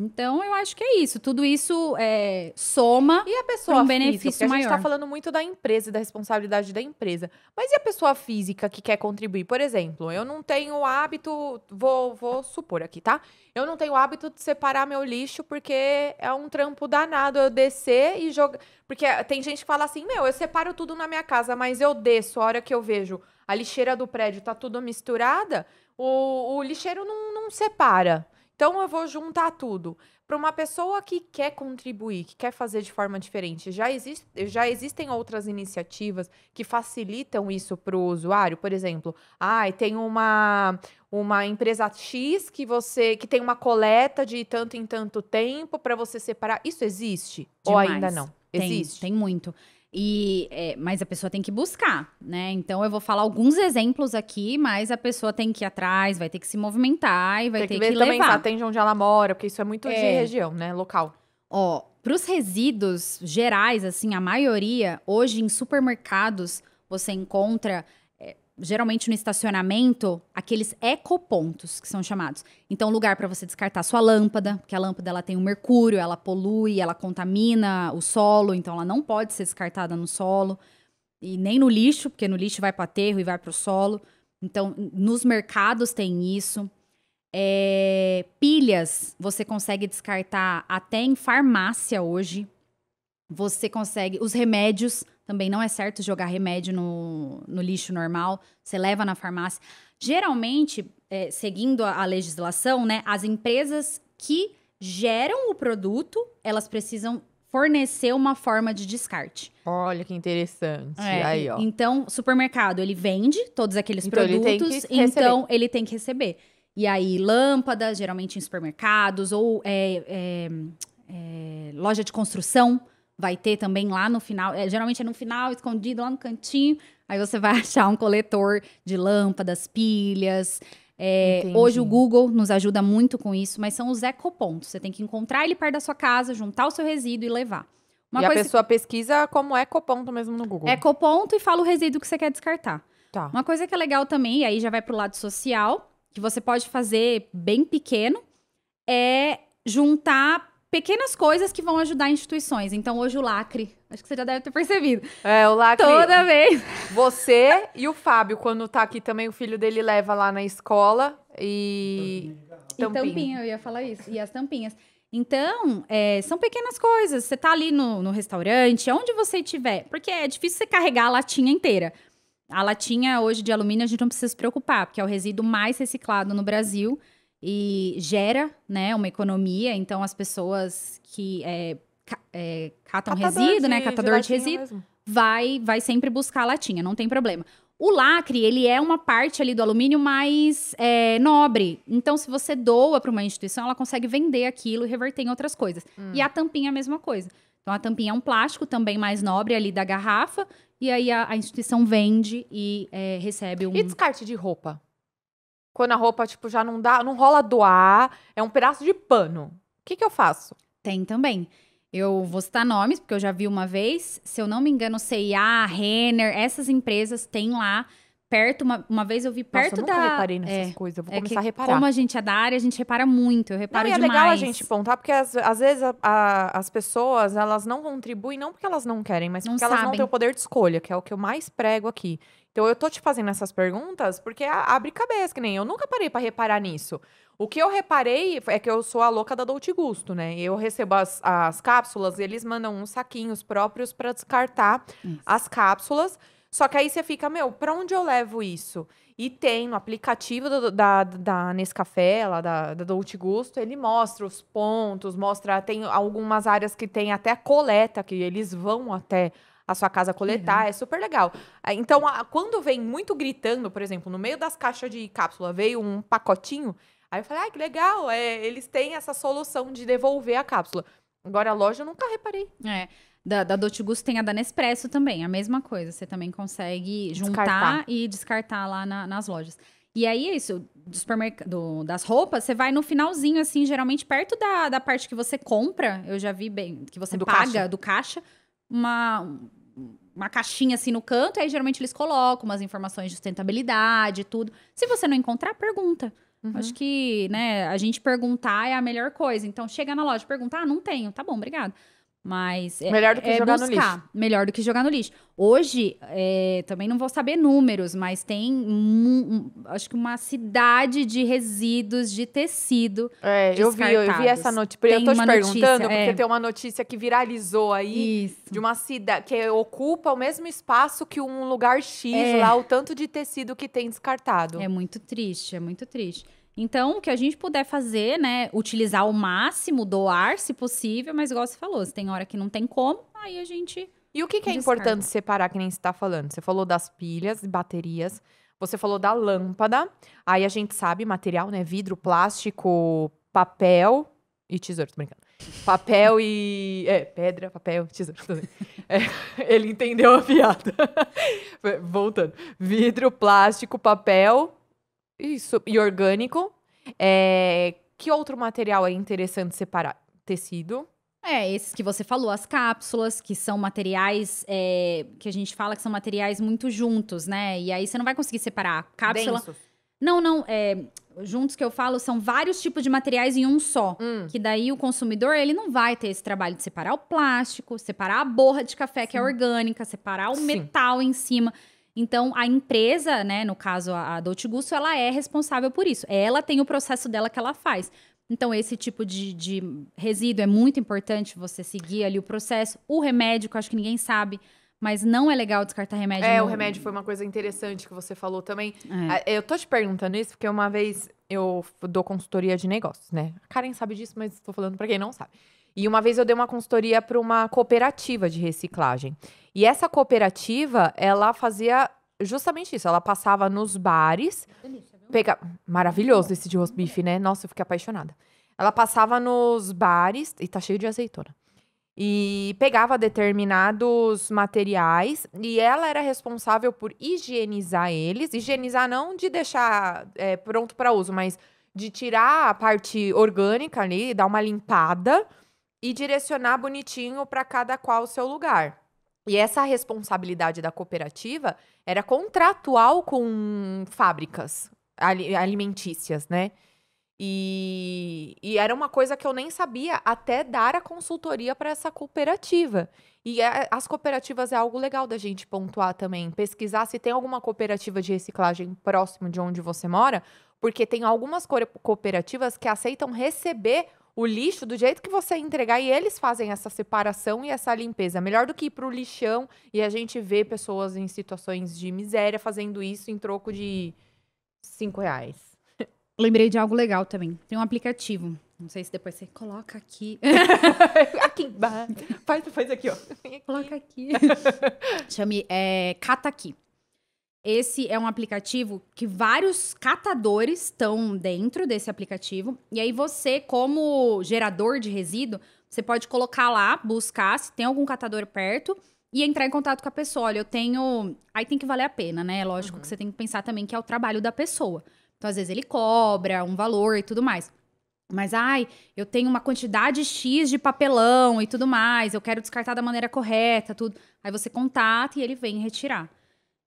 Então, eu acho que é isso. Tudo isso é, soma e a pessoa um física, benefício física, maior. A gente está falando muito da empresa, da responsabilidade da empresa. Mas e a pessoa física que quer contribuir? Por exemplo, eu não tenho o hábito, vou, vou supor aqui, tá? Eu não tenho o hábito de separar meu lixo porque é um trampo danado eu descer e jogar. Porque tem gente que fala assim: meu, eu separo tudo na minha casa, mas eu desço a hora que eu vejo a lixeira do prédio tá tudo misturada, o, o lixeiro não, não separa. Então eu vou juntar tudo. Para uma pessoa que quer contribuir, que quer fazer de forma diferente, já, existe, já existem outras iniciativas que facilitam isso para o usuário? Por exemplo, ah, tem uma, uma empresa X que você que tem uma coleta de tanto em tanto tempo para você separar. Isso existe? Demais. Ou ainda não? Tem, existe? Tem muito. E, é, mas a pessoa tem que buscar, né? Então eu vou falar alguns exemplos aqui, mas a pessoa tem que ir atrás, vai ter que se movimentar e vai tem ter que, ver que também levar. se atende onde ela mora, porque isso é muito é. de região, né? Local. Ó, para os resíduos gerais, assim, a maioria hoje em supermercados você encontra geralmente no estacionamento, aqueles ecopontos que são chamados. Então, lugar para você descartar sua lâmpada, porque a lâmpada ela tem o um mercúrio, ela polui, ela contamina o solo, então ela não pode ser descartada no solo e nem no lixo, porque no lixo vai para aterro e vai para o solo. Então, nos mercados tem isso. É, pilhas, você consegue descartar até em farmácia hoje. Você consegue os remédios também não é certo jogar remédio no, no lixo normal, você leva na farmácia. Geralmente, é, seguindo a, a legislação, né, as empresas que geram o produto, elas precisam fornecer uma forma de descarte. Olha que interessante. É, Aí, ó. Então, supermercado, ele vende todos aqueles então produtos, ele então ele tem que receber. E aí, lâmpadas, geralmente em supermercados, ou é, é, é, loja de construção vai ter também lá no final. É, geralmente é no final, escondido lá no cantinho. Aí você vai achar um coletor de lâmpadas, pilhas. É, hoje o Google nos ajuda muito com isso, mas são os ecopontos. Você tem que encontrar ele perto da sua casa, juntar o seu resíduo e levar. Uma e a pessoa que... pesquisa como ecoponto mesmo no Google. Ecoponto e fala o resíduo que você quer descartar. Tá. Uma coisa que é legal também, e aí já vai pro lado social, que você pode fazer bem pequeno, é juntar pequenas coisas que vão ajudar instituições. Então, hoje o lacre. Acho que você já deve ter percebido. É, o lacre. Toda vez. Você e o Fábio, quando tá aqui também, o filho dele leva lá na escola e. tampinhas. E tampinha, eu ia falar isso. E as tampinhas. Então, é, são pequenas coisas. Você tá ali no, no restaurante, onde você estiver. Porque é difícil você carregar a latinha inteira. A latinha hoje de alumínio a gente não precisa se preocupar, porque é o resíduo mais reciclado no Brasil e gera né, uma economia. Então, as pessoas que é, ca, é, catam catador resíduo, né, de, né, catador de, de resíduo, vai, vai sempre buscar a latinha, não tem problema. O lacre, ele é uma parte ali do alumínio mais é, nobre. Então, se você doa para uma instituição, ela consegue vender aquilo e reverter em outras coisas. Hum. E a tampinha é a mesma coisa. Então, a tampinha é um plástico também mais nobre ali da garrafa. E aí a, a instituição vende e é, recebe um. E descarte de roupa? Quando a roupa, tipo, já não dá, não rola doar, é um pedaço de pano. O que, que eu faço? Tem também. Eu vou citar nomes, porque eu já vi uma vez. Se eu não me engano, CIA, Renner, essas empresas têm lá perto, uma, uma vez eu vi perto Nossa, eu nunca da. Eu reparei nessas é, coisas, eu vou é começar a reparar. Como a gente é da área, a gente repara muito, eu reparo não, é demais. é legal a gente pontar, porque às, às vezes a, a, as pessoas, elas não contribuem, não porque elas não querem, mas não porque sabem. elas não têm o poder de escolha, que é o que eu mais prego aqui. Então eu tô te fazendo essas perguntas porque abre cabeça, que nem eu nunca parei para reparar nisso. O que eu reparei é que eu sou a louca da Dolce Gusto, né? Eu recebo as, as cápsulas, eles mandam uns saquinhos próprios para descartar Isso. as cápsulas. Só que aí você fica, meu, pra onde eu levo isso? E tem no aplicativo do, da, da Nescafé, lá da, da Dolce Gusto, ele mostra os pontos, mostra. Tem algumas áreas que tem até coleta, que eles vão até a sua casa coletar, uhum. é super legal. Ah, então, a, quando vem muito gritando, por exemplo, no meio das caixas de cápsula veio um pacotinho, aí eu falei, ah, que legal, é, eles têm essa solução de devolver a cápsula. Agora, a loja eu nunca reparei. É. Da, da Dolce Gusto tem a da Nespresso também, a mesma coisa. Você também consegue juntar descartar. e descartar lá na, nas lojas. E aí, é isso, do supermercado, das roupas, você vai no finalzinho, assim, geralmente perto da, da parte que você compra. Eu já vi bem, que você do paga caixa. do caixa, uma, uma caixinha assim no canto, e aí geralmente eles colocam umas informações de sustentabilidade e tudo. Se você não encontrar, pergunta. Uhum. Acho que, né, a gente perguntar é a melhor coisa. Então, chega na loja, pergunta ah, não tenho, tá bom, obrigado. Mas é, melhor do que é jogar buscar, no lixo. Melhor do que jogar no lixo. Hoje, é, também não vou saber números, mas tem um, um, acho que uma cidade de resíduos de tecido. É, eu vi, eu vi essa notícia. Eu tô te perguntando, notícia, porque é. tem uma notícia que viralizou aí Isso. de uma cidade que ocupa o mesmo espaço que um lugar X é. lá, o tanto de tecido que tem descartado. É muito triste, é muito triste. Então, o que a gente puder fazer, né? Utilizar o máximo, doar se possível, mas igual você falou, se tem hora que não tem como, aí a gente. E o que, que é importante separar, que nem você está falando? Você falou das pilhas e baterias, você falou da lâmpada, aí a gente sabe material, né? Vidro, plástico, papel e tesouro, tô brincando. Papel e. É, pedra, papel, tesouro. É, ele entendeu a piada. Voltando. Vidro, plástico, papel isso, e orgânico. É, que outro material é interessante separar? Tecido. É, esses que você falou, as cápsulas, que são materiais é, que a gente fala que são materiais muito juntos, né? E aí você não vai conseguir separar cápsula. Densos. Não, não. É, juntos que eu falo são vários tipos de materiais em um só. Hum. Que daí o consumidor ele não vai ter esse trabalho de separar o plástico, separar a borra de café Sim. que é orgânica, separar o Sim. metal em cima. Então, a empresa, né, no caso a Dolce Gusto, ela é responsável por isso. Ela tem o processo dela que ela faz. Então, esse tipo de, de resíduo é muito importante você seguir ali o processo. O remédio, que eu acho que ninguém sabe, mas não é legal descartar remédio. É, no... o remédio foi uma coisa interessante que você falou também. É. Eu tô te perguntando isso porque uma vez eu dou consultoria de negócios, né? A Karen sabe disso, mas tô falando para quem não sabe. E uma vez eu dei uma consultoria para uma cooperativa de reciclagem. E essa cooperativa, ela fazia justamente isso. Ela passava nos bares. pega... Maravilhoso esse de roast beef, né? Nossa, eu fiquei apaixonada. Ela passava nos bares. E tá cheio de azeitona. E pegava determinados materiais. E ela era responsável por higienizar eles. Higienizar não de deixar é, pronto para uso, mas de tirar a parte orgânica ali, dar uma limpada e direcionar bonitinho para cada qual o seu lugar. E essa responsabilidade da cooperativa era contratual com fábricas alimentícias, né? E, e era uma coisa que eu nem sabia até dar a consultoria para essa cooperativa. E a, é, as cooperativas é algo legal da gente pontuar também. Pesquisar se tem alguma cooperativa de reciclagem próximo de onde você mora, porque tem algumas cooperativas que aceitam receber o lixo do jeito que você entregar e eles fazem essa separação e essa limpeza. Melhor do que ir pro lixão e a gente vê pessoas em situações de miséria fazendo isso em troco de cinco reais. Lembrei de algo legal também. Tem um aplicativo. Não sei se depois você coloca aqui. aqui embaixo. Faz, faz aqui, ó. Aqui. Coloca aqui. Chame é, Cata Aqui. Esse é um aplicativo que vários catadores estão dentro desse aplicativo. E aí você, como gerador de resíduo, você pode colocar lá, buscar se tem algum catador perto e entrar em contato com a pessoa. Olha, eu tenho. Aí tem que valer a pena, né? É lógico uhum. que você tem que pensar também que é o trabalho da pessoa. Então, às vezes, ele cobra um valor e tudo mais. Mas, ai, eu tenho uma quantidade X de papelão e tudo mais, eu quero descartar da maneira correta, tudo. Aí você contata e ele vem retirar.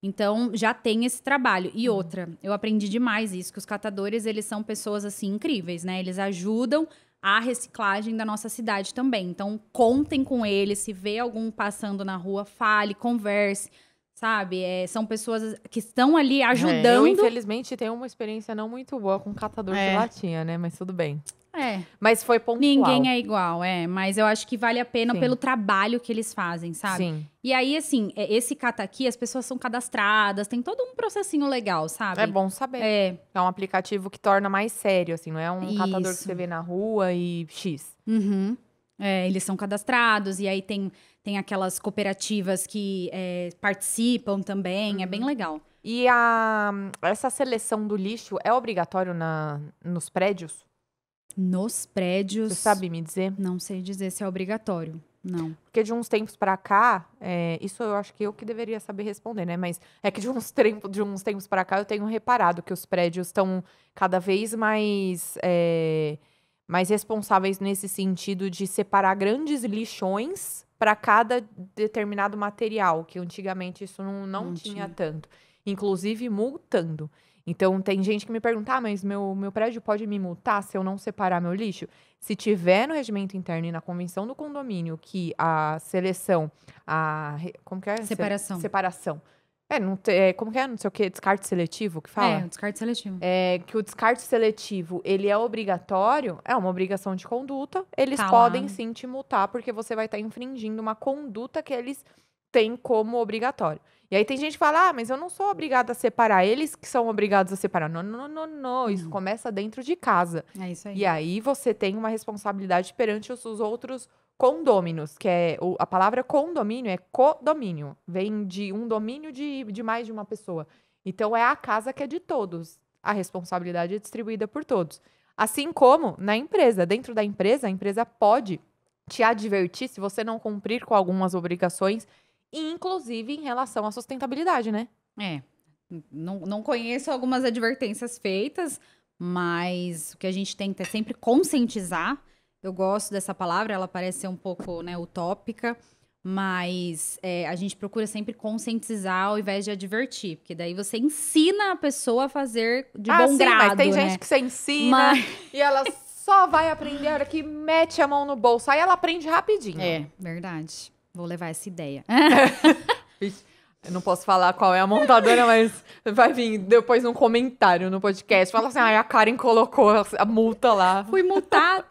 Então, já tem esse trabalho. E uhum. outra, eu aprendi demais isso, que os catadores, eles são pessoas, assim, incríveis, né? Eles ajudam a reciclagem da nossa cidade também. Então, contem com eles, se vê algum passando na rua, fale, converse, sabe? É, são pessoas que estão ali ajudando. É, eu, infelizmente, tenho uma experiência não muito boa com catador é. de latinha, né? Mas tudo bem. É. Mas foi pontual. Ninguém é igual, é. Mas eu acho que vale a pena Sim. pelo trabalho que eles fazem, sabe? Sim. E aí, assim, é, esse cata aqui, as pessoas são cadastradas, tem todo um processinho legal, sabe? É bom saber. É. É um aplicativo que torna mais sério, assim, não é um Isso. catador que você vê na rua e X. Uhum. É, eles são cadastrados, e aí tem, tem aquelas cooperativas que é, participam também, uhum. é bem uhum. legal. E a, essa seleção do lixo é obrigatório na, nos prédios? Nos prédios. Você sabe me dizer? Não sei dizer se é obrigatório. Não. Porque de uns tempos para cá, é, isso eu acho que eu que deveria saber responder, né? Mas é que de uns, tempo, de uns tempos para cá eu tenho reparado que os prédios estão cada vez mais, é, mais responsáveis nesse sentido de separar grandes lixões para cada determinado material, que antigamente isso não, não, não tinha, tinha tanto. Inclusive multando. Então, tem gente que me pergunta, ah, mas meu, meu prédio pode me multar se eu não separar meu lixo? Se tiver no regimento interno e na convenção do condomínio que a seleção, a. Como que é? Separação. Separação. É, não é, como que é, não sei o que, descarte seletivo que fala? É, descarte seletivo. É, que o descarte seletivo, ele é obrigatório, é uma obrigação de conduta, eles tá podem lá. sim te multar, porque você vai estar tá infringindo uma conduta que eles têm como obrigatório. E aí tem gente que fala, ah, mas eu não sou obrigada a separar. Eles que são obrigados a separar. Não, não, não, não. Isso uhum. começa dentro de casa. É isso aí. E aí você tem uma responsabilidade perante os, os outros condôminos, que é o, a palavra condomínio é codomínio. Vem de um domínio de, de mais de uma pessoa. Então é a casa que é de todos. A responsabilidade é distribuída por todos. Assim como na empresa. Dentro da empresa, a empresa pode te advertir se você não cumprir com algumas obrigações inclusive em relação à sustentabilidade, né? É. Não, não conheço algumas advertências feitas, mas o que a gente tenta é sempre conscientizar. Eu gosto dessa palavra, ela parece ser um pouco né, utópica, mas é, a gente procura sempre conscientizar ao invés de advertir, porque daí você ensina a pessoa a fazer de ah, bom sim, grado. Mas tem né? gente que você ensina mas... e ela só vai aprender a hora que mete a mão no bolso. Aí ela aprende rapidinho. É, verdade. Vou levar essa ideia. Eu não posso falar qual é a montadora, mas vai vir depois um comentário no podcast. Fala assim, ah, a Karen colocou a multa lá. Fui multada.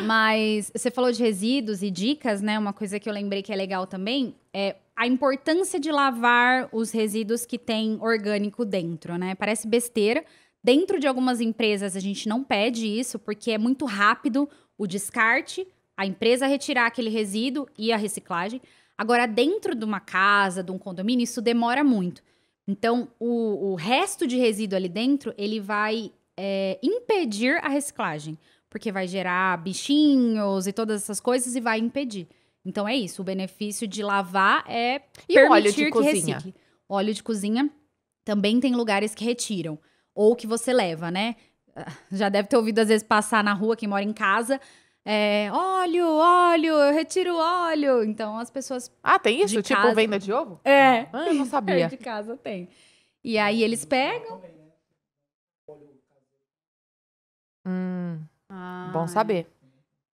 Mas você falou de resíduos e dicas, né? Uma coisa que eu lembrei que é legal também é a importância de lavar os resíduos que tem orgânico dentro, né? Parece besteira. Dentro de algumas empresas a gente não pede isso porque é muito rápido o descarte a empresa retirar aquele resíduo e a reciclagem. Agora, dentro de uma casa, de um condomínio, isso demora muito. Então, o, o resto de resíduo ali dentro, ele vai é, impedir a reciclagem, porque vai gerar bichinhos e todas essas coisas e vai impedir. Então, é isso. O benefício de lavar é e permitir óleo de que cozinha? recicle. Óleo de cozinha também tem lugares que retiram. Ou que você leva, né? Ah, já deve ter ouvido, às vezes, passar na rua, quem mora em casa é, óleo, óleo, eu retiro óleo. Então as pessoas. Ah, tem isso? Tipo casa... venda de ovo? É. Ah, eu não sabia. É de casa tem. E aí eles pegam. Hum, ah, bom saber.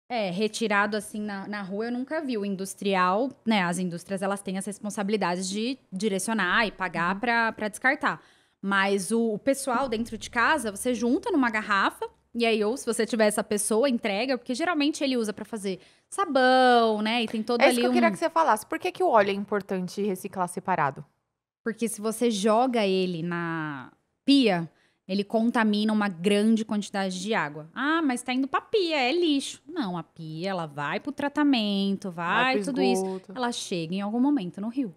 É, retirado assim na, na rua eu nunca vi. O industrial, né? As indústrias elas têm as responsabilidades de direcionar e pagar uhum. para descartar. Mas o, o pessoal dentro de casa, você junta numa garrafa, e aí, ou se você tiver essa pessoa, entrega, porque geralmente ele usa para fazer sabão, né? E tem todo é ali. É isso que eu um... queria que você falasse. Por que, que o óleo é importante reciclar separado? Porque se você joga ele na pia, ele contamina uma grande quantidade de água. Ah, mas tá indo pra pia, é lixo. Não, a pia, ela vai pro tratamento, vai, vai tudo isso. Ela chega em algum momento no rio.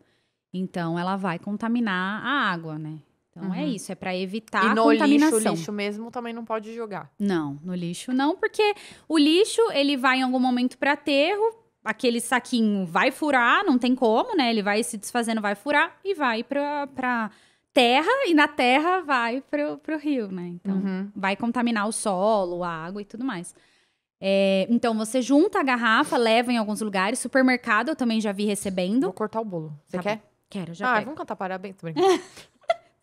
Então, ela vai contaminar a água, né? Então é uhum. é isso, é para evitar e no a contaminação. Lixo, o lixo mesmo também não pode jogar. Não, no lixo não, porque o lixo ele vai em algum momento para aterro, aquele saquinho vai furar, não tem como, né? Ele vai se desfazendo, vai furar e vai para pra terra e na terra vai pro, pro rio, né? Então uhum. vai contaminar o solo, a água e tudo mais. É, então você junta a garrafa, leva em alguns lugares, supermercado eu também já vi recebendo. Vou cortar o bolo. Você tá quer? Quero, já. Ah, pego. vamos cantar parabéns, tô brincando.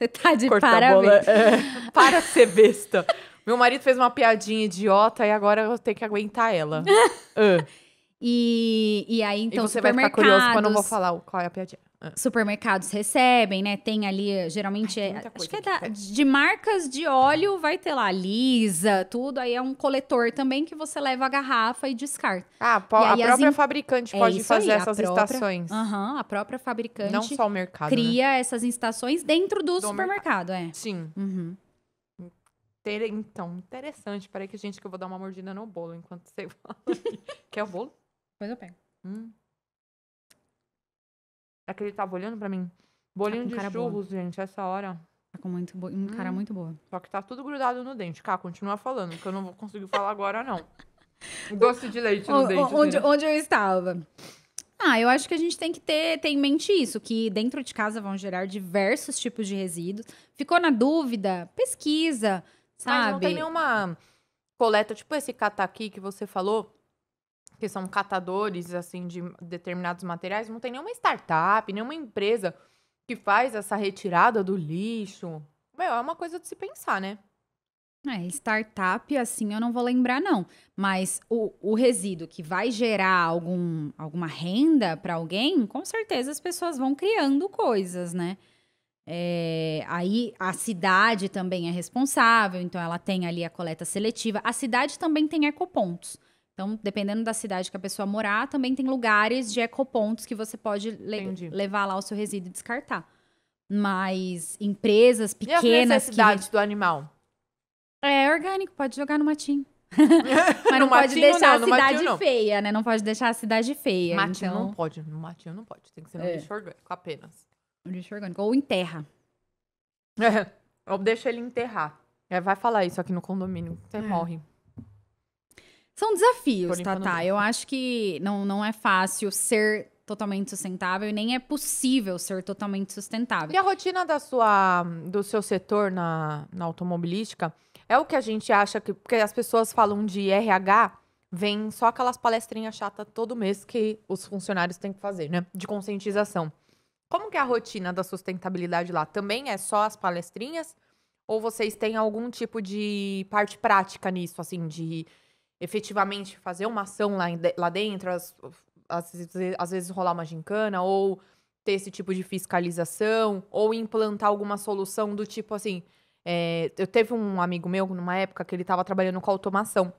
Você tá de Cortar parabéns. É. Para ser besta. Meu marido fez uma piadinha idiota e agora eu tenho que aguentar ela. uh. e, e aí, então, E você vai ficar curioso quando eu não vou falar qual é a piadinha supermercados recebem, né? Tem ali, geralmente, Ai, tem é, acho que é da, de marcas de óleo, vai ter lá Lisa, tudo. Aí é um coletor também que você leva a garrafa e descarta. Ah, a, e a própria in... fabricante é pode fazer aí, essas própria, estações. Aham, a própria fabricante. Não só o mercado. Né? Cria né? essas estações dentro do, do supermercado, mercado. é. Sim. Uhum. Então, interessante. Peraí que, gente, que eu vou dar uma mordida no bolo enquanto você fala. Quer o bolo? Depois eu pego. Hum. É que ele tava olhando pra mim. Bolinho tá de churros, boa. gente, essa hora. Tá com muito bo... cara hum. muito boa. Só que tá tudo grudado no dente. Cá, continua falando, que eu não vou conseguir falar agora, não. Doce de leite no o, dente. Onde, dele. onde eu estava? Ah, eu acho que a gente tem que ter, ter em mente isso, que dentro de casa vão gerar diversos tipos de resíduos. Ficou na dúvida? Pesquisa, sabe? Mas não tem nenhuma coleta, tipo esse aqui que você falou, que são catadores assim de determinados materiais, não tem nenhuma startup, nenhuma empresa que faz essa retirada do lixo. Meu, é uma coisa de se pensar, né? É, startup, assim, eu não vou lembrar, não. Mas o, o resíduo que vai gerar algum, alguma renda para alguém, com certeza as pessoas vão criando coisas, né? É, aí a cidade também é responsável, então ela tem ali a coleta seletiva. A cidade também tem ecopontos. Então, dependendo da cidade que a pessoa morar, também tem lugares de ecopontos que você pode le levar lá o seu resíduo e descartar. Mas empresas pequenas. E a necessidades que... do animal? É orgânico, pode jogar no matinho. Mas não pode deixar não, a cidade matinho, feia, né? Não pode deixar a cidade feia. Matinho então... não pode, no matinho não pode. Tem que ser no é. lixo orgânico apenas. No lixo orgânico. Ou enterra. É. Ou deixa ele enterrar. É, vai falar isso aqui no condomínio. Você é. morre. São desafios, Tatá. Tá. Eu acho que não, não é fácil ser totalmente sustentável e nem é possível ser totalmente sustentável. E a rotina da sua, do seu setor na, na automobilística é o que a gente acha que. Porque as pessoas falam de RH, vem só aquelas palestrinhas chatas todo mês que os funcionários têm que fazer, né? De conscientização. Como que é a rotina da sustentabilidade lá? Também é só as palestrinhas? Ou vocês têm algum tipo de parte prática nisso, assim, de efetivamente fazer uma ação lá, lá dentro, às, às, às vezes rolar uma gincana, ou ter esse tipo de fiscalização, ou implantar alguma solução do tipo assim. É, eu teve um amigo meu, numa época, que ele estava trabalhando com automação.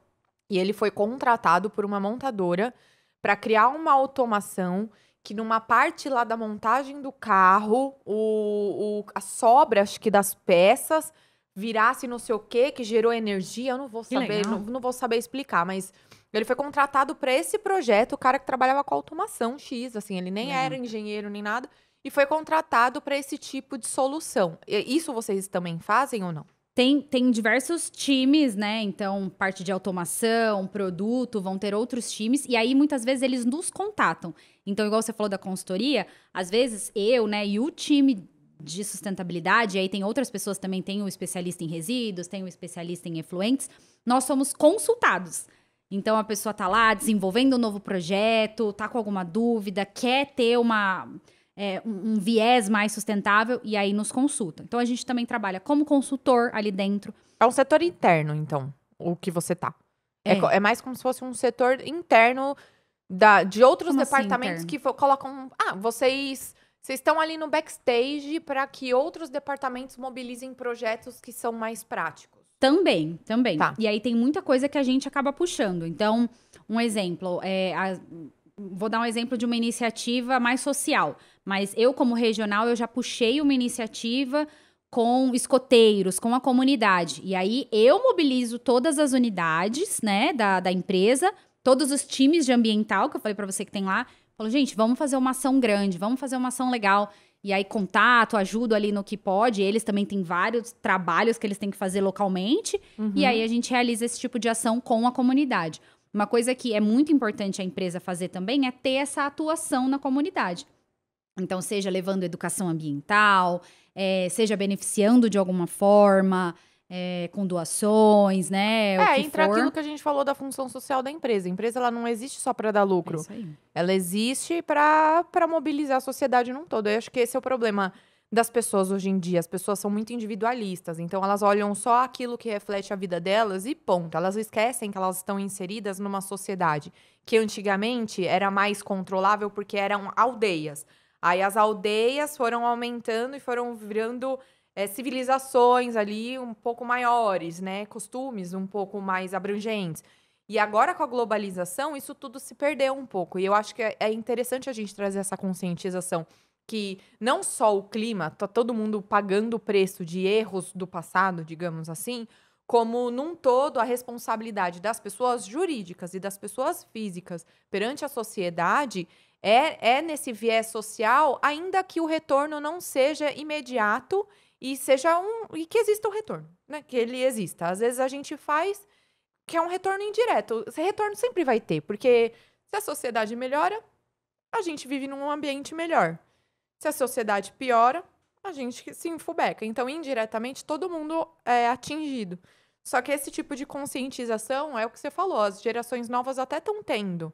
E ele foi contratado por uma montadora para criar uma automação que numa parte lá da montagem do carro, o, o, a sobra, acho que das peças, virasse não sei o quê, que gerou energia, eu não vou saber, não, não, vou saber explicar, mas ele foi contratado para esse projeto, o cara que trabalhava com automação X, assim, ele nem é. era engenheiro nem nada, e foi contratado para esse tipo de solução. Isso vocês também fazem ou não? Tem, tem diversos times, né? Então, parte de automação, produto, vão ter outros times. E aí, muitas vezes, eles nos contatam. Então, igual você falou da consultoria, às vezes eu, né, e o time de sustentabilidade, aí tem outras pessoas também, tem o especialista em resíduos, tem o especialista em efluentes, nós somos consultados. Então a pessoa está lá desenvolvendo um novo projeto, está com alguma dúvida, quer ter uma, é, um, um viés mais sustentável e aí nos consulta. Então a gente também trabalha como consultor ali dentro. É um setor interno, então, o que você tá. É, é, é mais como se fosse um setor interno da, de outros como assim, departamentos assim, que colocam. Ah, vocês vocês estão ali no backstage para que outros departamentos mobilizem projetos que são mais práticos. Também, também. Tá. E aí tem muita coisa que a gente acaba puxando. Então, um exemplo, é, a, vou dar um exemplo de uma iniciativa mais social. Mas eu, como regional, eu já puxei uma iniciativa com escoteiros, com a comunidade. E aí eu mobilizo todas as unidades, né, da, da empresa, todos os times de ambiental, que eu falei para você que tem lá, Falou, gente, vamos fazer uma ação grande, vamos fazer uma ação legal. E aí, contato, ajuda ali no que pode. Eles também têm vários trabalhos que eles têm que fazer localmente. Uhum. E aí, a gente realiza esse tipo de ação com a comunidade. Uma coisa que é muito importante a empresa fazer também é ter essa atuação na comunidade. Então, seja levando educação ambiental, é, seja beneficiando de alguma forma, é, com doações, né? É, entra for. aquilo que a gente falou da função social da empresa. A empresa ela não existe só para dar lucro. É ela existe para mobilizar a sociedade num todo. Eu acho que esse é o problema das pessoas hoje em dia. As pessoas são muito individualistas, então elas olham só aquilo que reflete a vida delas e ponto. Elas esquecem que elas estão inseridas numa sociedade que antigamente era mais controlável porque eram aldeias. Aí as aldeias foram aumentando e foram virando é, civilizações ali um pouco maiores, né? Costumes um pouco mais abrangentes. E agora com a globalização, isso tudo se perdeu um pouco. E eu acho que é, é interessante a gente trazer essa conscientização que não só o clima, tá todo mundo pagando o preço de erros do passado, digamos assim, como num todo a responsabilidade das pessoas jurídicas e das pessoas físicas perante a sociedade é, é nesse viés social, ainda que o retorno não seja imediato e seja um e que exista um retorno, né? Que ele exista. Às vezes a gente faz que é um retorno indireto. Esse retorno sempre vai ter, porque se a sociedade melhora, a gente vive num ambiente melhor. Se a sociedade piora, a gente se enfubeca. Então, indiretamente, todo mundo é atingido. Só que esse tipo de conscientização é o que você falou, as gerações novas até estão tendo.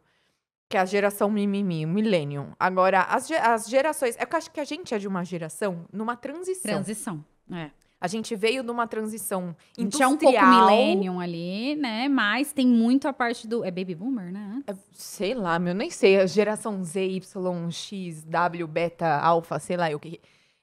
Que é a geração mimimi, o millennium. Agora, as, as gerações. É que eu acho que a gente é de uma geração numa transição. Transição, é. A gente veio de uma transição industrial. é um pouco millennium ali, né? Mas tem muito a parte do... É baby boomer, né? É, sei lá, meu, nem sei. A geração Z, Y, X, W, beta, alfa, sei lá o que...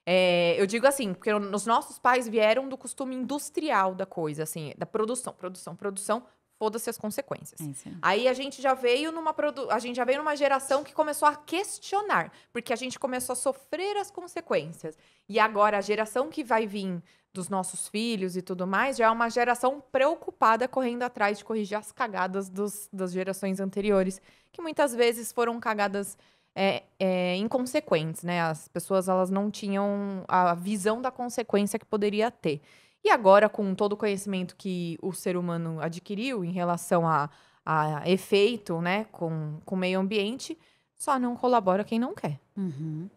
É, eu digo assim, porque os nossos pais vieram do costume industrial da coisa, assim, da produção, produção, produção, foda-se as consequências. É Aí a gente já veio numa produ... a gente já veio numa geração que começou a questionar, porque a gente começou a sofrer as consequências. E agora a geração que vai vir dos nossos filhos e tudo mais, já é uma geração preocupada correndo atrás de corrigir as cagadas dos, das gerações anteriores, que muitas vezes foram cagadas é, é, inconsequentes, né? As pessoas elas não tinham a visão da consequência que poderia ter. E agora, com todo o conhecimento que o ser humano adquiriu em relação a, a efeito né, com, com o meio ambiente, só não colabora quem não quer. Uhum.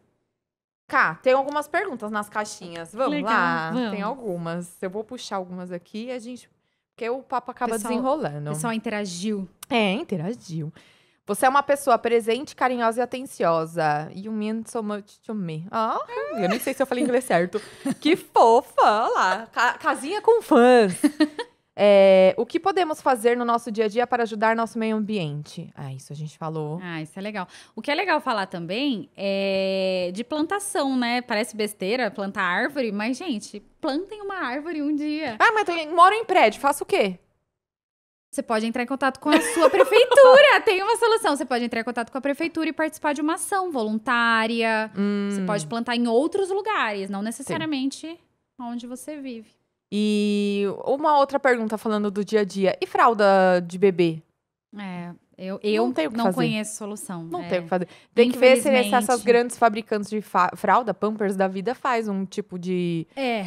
Cá, tem algumas perguntas nas caixinhas. Vamos Legal, lá? Vamos. Tem algumas. Eu vou puxar algumas aqui e a gente. Porque o papo acaba pessoal, desenrolando. O pessoal interagiu. É, interagiu. Você é uma pessoa presente, carinhosa e atenciosa. You mean so much to me. Ah, oh, eu nem sei se eu falei inglês certo. Que fofa! Olha lá, ca casinha com fãs. É, o que podemos fazer no nosso dia a dia para ajudar nosso meio ambiente? Ah, isso a gente falou. Ah, isso é legal. O que é legal falar também é de plantação, né? Parece besteira plantar árvore, mas, gente, plantem uma árvore um dia. Ah, mas moro em prédio, faço o quê? Você pode entrar em contato com a sua prefeitura. Tem uma solução. Você pode entrar em contato com a prefeitura e participar de uma ação voluntária. Hum. Você pode hum. plantar em outros lugares, não necessariamente Sim. onde você vive. E uma outra pergunta falando do dia a dia. E fralda de bebê? É, eu, eu não, tenho não conheço solução. Não é. tenho o que fazer. Tem que ver se essas grandes fabricantes de fralda, Pampers da vida, faz um tipo de... É,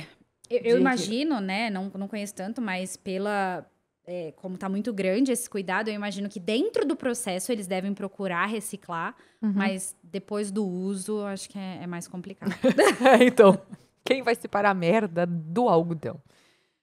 eu, de... eu imagino, né? Não, não conheço tanto, mas pela é, como está muito grande esse cuidado, eu imagino que dentro do processo eles devem procurar reciclar, uhum. mas depois do uso, acho que é, é mais complicado. É, então, quem vai separar a merda do algodão?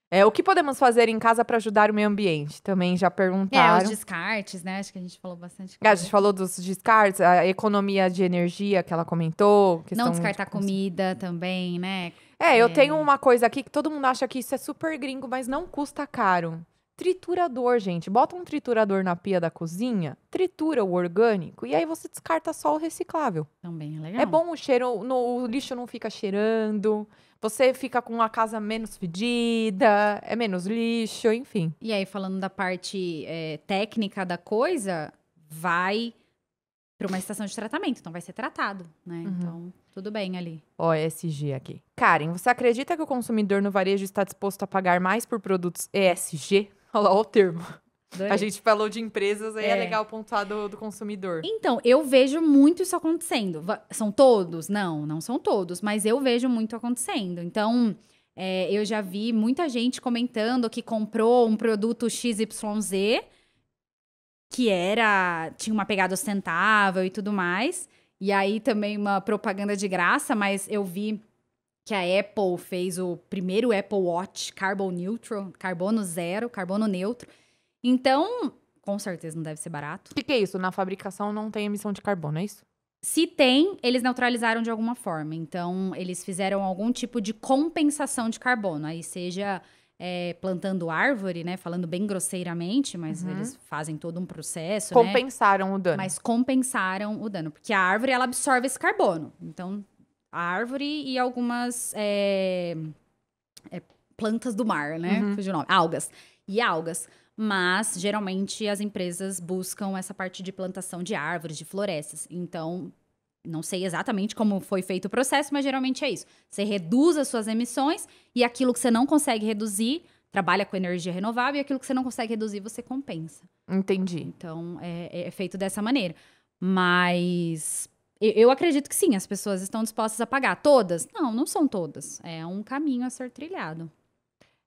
É, o que podemos fazer em casa para ajudar o meio ambiente? Também já perguntaram. É, os descartes, né? Acho que a gente falou bastante. É, a gente falou dos descartes, a economia de energia que ela comentou. Não descartar de... Tipo comida também, né? É, eu é. tenho uma coisa aqui que todo mundo acha que isso é super gringo, mas não custa caro. Triturador, gente. Bota um triturador na pia da cozinha, tritura o orgânico e aí você descarta só o reciclável. Também é, é legal. É bom o cheiro, no, o lixo não fica cheirando, você fica com a casa menos fedida, é menos lixo, enfim. E aí, falando da parte é, técnica da coisa, vai para uma estação de tratamento, então vai ser tratado, né? Uhum. Então, tudo bem ali. OSG aqui. Karen, você acredita que o consumidor no varejo está disposto a pagar mais por produtos ESG? Olha lá, o termo. A gente falou de empresas, aí é, é legal pontuar do, do, consumidor. Então, eu vejo muito isso acontecendo. São todos? Não, não são todos, mas eu vejo muito acontecendo. Então, é, eu já vi muita gente comentando que comprou um produto XYZ, que era. tinha uma pegada ostentável e tudo mais. E aí também uma propaganda de graça, mas eu vi que a Apple fez o primeiro Apple Watch carbon neutral, carbono zero, carbono neutro. Então, com certeza não deve ser barato. O que, que, é isso? Na fabricação não tem emissão de carbono, é isso? Se tem, eles neutralizaram de alguma forma. Então, eles fizeram algum tipo de compensação de carbono. Aí, seja é, plantando árvore, né? Falando bem grosseiramente, mas uhum. eles fazem todo um processo. Né? Compensaram né? o dano. Mas compensaram o dano. Porque a árvore, ela absorve esse carbono. Então, a árvore e algumas é, é, plantas do mar, né? Uhum. Fugiu o nome. Algas. E algas. Mas, geralmente, as empresas buscam essa parte de plantação de árvores, de florestas. Então, não sei exatamente como foi feito o processo, mas geralmente é isso. Você reduz as suas emissões e aquilo que você não consegue reduzir, trabalha com energia renovável e aquilo que você não consegue reduzir, você compensa. Entendi. Então, é, é feito dessa maneira. Mas eu acredito que sim, as pessoas estão dispostas a pagar. Todas? Não, não são todas. É um caminho a ser trilhado.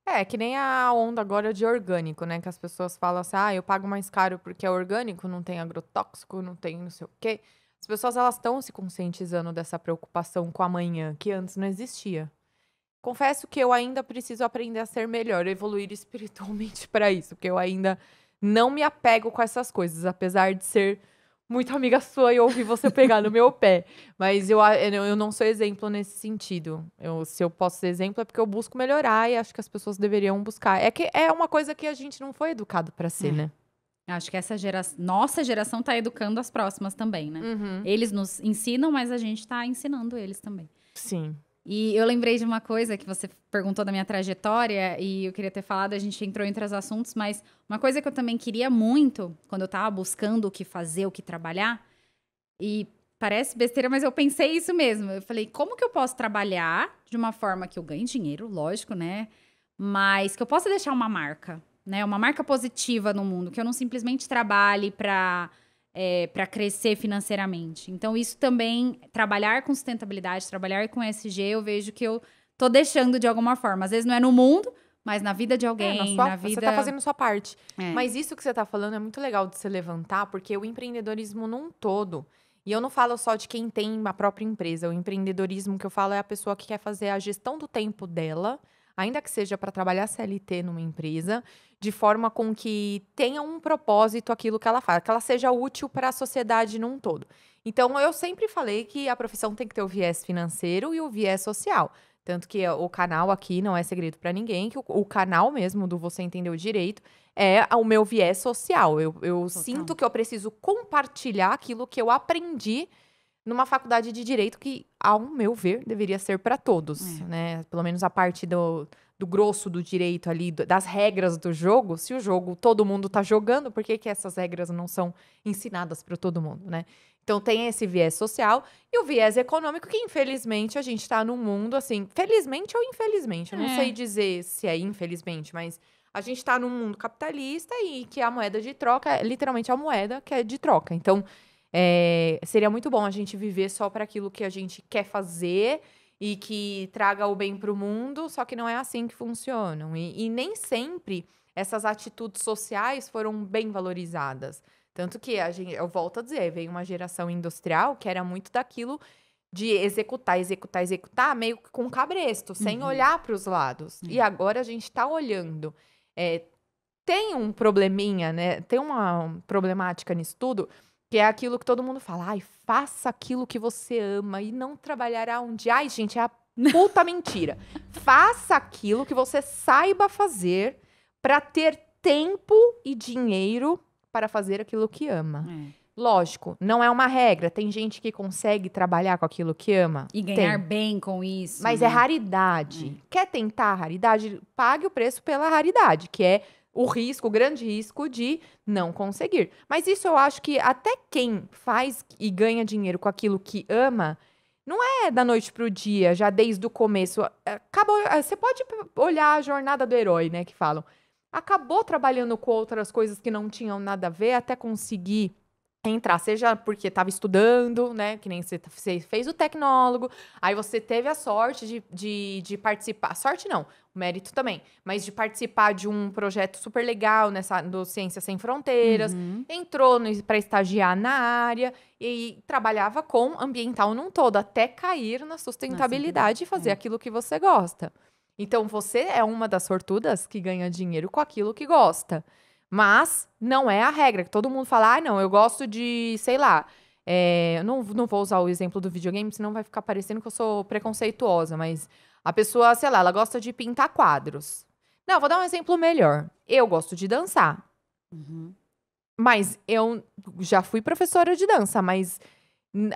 É, que nem a onda agora de orgânico, né? Que as pessoas falam assim, ah, eu pago mais caro porque é orgânico, não tem agrotóxico, não tem não sei o quê. As pessoas, elas estão se conscientizando dessa preocupação com amanhã, que antes não existia. Confesso que eu ainda preciso aprender a ser melhor, evoluir espiritualmente para isso, porque eu ainda não me apego com essas coisas, apesar de ser muito amiga sua e ouvir você pegar no meu pé. Mas eu, eu não sou exemplo nesse sentido. Eu, se eu posso ser exemplo é porque eu busco melhorar e acho que as pessoas deveriam buscar. É que é uma coisa que a gente não foi educado para ser, é. né? Acho que essa geração, nossa geração está educando as próximas também, né? Uhum. Eles nos ensinam, mas a gente está ensinando eles também. Sim. E eu lembrei de uma coisa que você perguntou da minha trajetória e eu queria ter falado, a gente entrou em outros assuntos, mas uma coisa que eu também queria muito quando eu estava buscando o que fazer, o que trabalhar, e parece besteira, mas eu pensei isso mesmo. Eu falei, como que eu posso trabalhar de uma forma que eu ganhe dinheiro, lógico, né? Mas que eu possa deixar uma marca, né? Uma marca positiva no mundo, que eu não simplesmente trabalhe para é, para crescer financeiramente. Então, isso também, trabalhar com sustentabilidade, trabalhar com SG, eu vejo que eu tô deixando de alguma forma. Às vezes não é no mundo, mas na vida de alguém, é, na, sua, na vida... Você tá fazendo sua parte. É. Mas isso que você tá falando é muito legal de se levantar, porque o empreendedorismo num todo... E eu não falo só de quem tem a própria empresa. O empreendedorismo que eu falo é a pessoa que quer fazer a gestão do tempo dela ainda que seja para trabalhar CLT numa empresa, de forma com que tenha um propósito aquilo que ela faz, que ela seja útil para a sociedade num todo. Então, eu sempre falei que a profissão tem que ter o viés financeiro e o viés social. Tanto que o canal aqui não é segredo para ninguém, que o, o, canal mesmo do Você Entendeu Direito é o meu viés social. Eu, eu sinto que eu preciso compartilhar aquilo que eu aprendi numa faculdade de direito que, ao meu ver, deveria ser para todos, é. né? Pelo menos a parte do, do grosso do direito ali, do, das regras do jogo. Se o jogo todo mundo está jogando, por que, que essas regras não são ensinadas para todo mundo, né? Então tem esse viés social e o viés econômico que infelizmente a gente está num mundo assim, felizmente ou infelizmente, eu não é. sei dizer se é infelizmente, mas a gente está num mundo capitalista e que a moeda de troca é, literalmente a moeda que é de troca. Então é, seria muito bom a gente viver só para aquilo que a gente quer fazer e que traga o bem para o mundo, só que não é assim que funcionam. E, e nem sempre essas atitudes sociais foram bem valorizadas. Tanto que a gente, eu volto a dizer, veio uma geração industrial que era muito daquilo de executar, executar, executar, meio que com cabresto, sem uhum. olhar para os lados. Uhum. E agora a gente está olhando. É, tem um probleminha, né? Tem uma problemática nisso tudo que é aquilo que todo mundo fala, ai, faça aquilo que você ama e não trabalhará um dia. Ai, gente, é a puta mentira. Faça aquilo que você saiba fazer para ter tempo e dinheiro para fazer aquilo que ama. É. Lógico, não é uma regra. Tem gente que consegue trabalhar com aquilo que ama. E ganhar Tem. bem com isso. Mas é né? é raridade. É. Quer tentar a raridade? Pague o preço pela raridade, que é o risco, o grande risco de não conseguir. Mas isso eu acho que até quem faz e ganha dinheiro com aquilo que ama, não é da noite pro dia, já desde o começo. É, acabou, é, você pode olhar a jornada do herói, né, que falam. Acabou trabalhando com outras coisas que não tinham nada a ver até conseguir entrar, seja porque estava estudando, né? Que nem você, você fez o tecnólogo, aí você teve a sorte de, de, de, participar. Sorte não, mérito também, mas de participar de um projeto super legal nessa do ciência Sem Fronteiras, uhum. entrou para estagiar na área e trabalhava com ambiental num todo, até cair na sustentabilidade Nossa, e fazer é. aquilo que você gosta. Então você é uma das sortudas que ganha dinheiro com aquilo que gosta. Mas não é a regra. que Todo mundo fala, ah, não, eu gosto de, sei lá. É, não, não vou usar o exemplo do videogame, senão vai ficar parecendo que eu sou preconceituosa, mas a pessoa, sei lá, ela gosta de pintar quadros. Não, vou dar um exemplo melhor. Eu gosto de dançar. Uhum. Mas eu já fui professora de dança, mas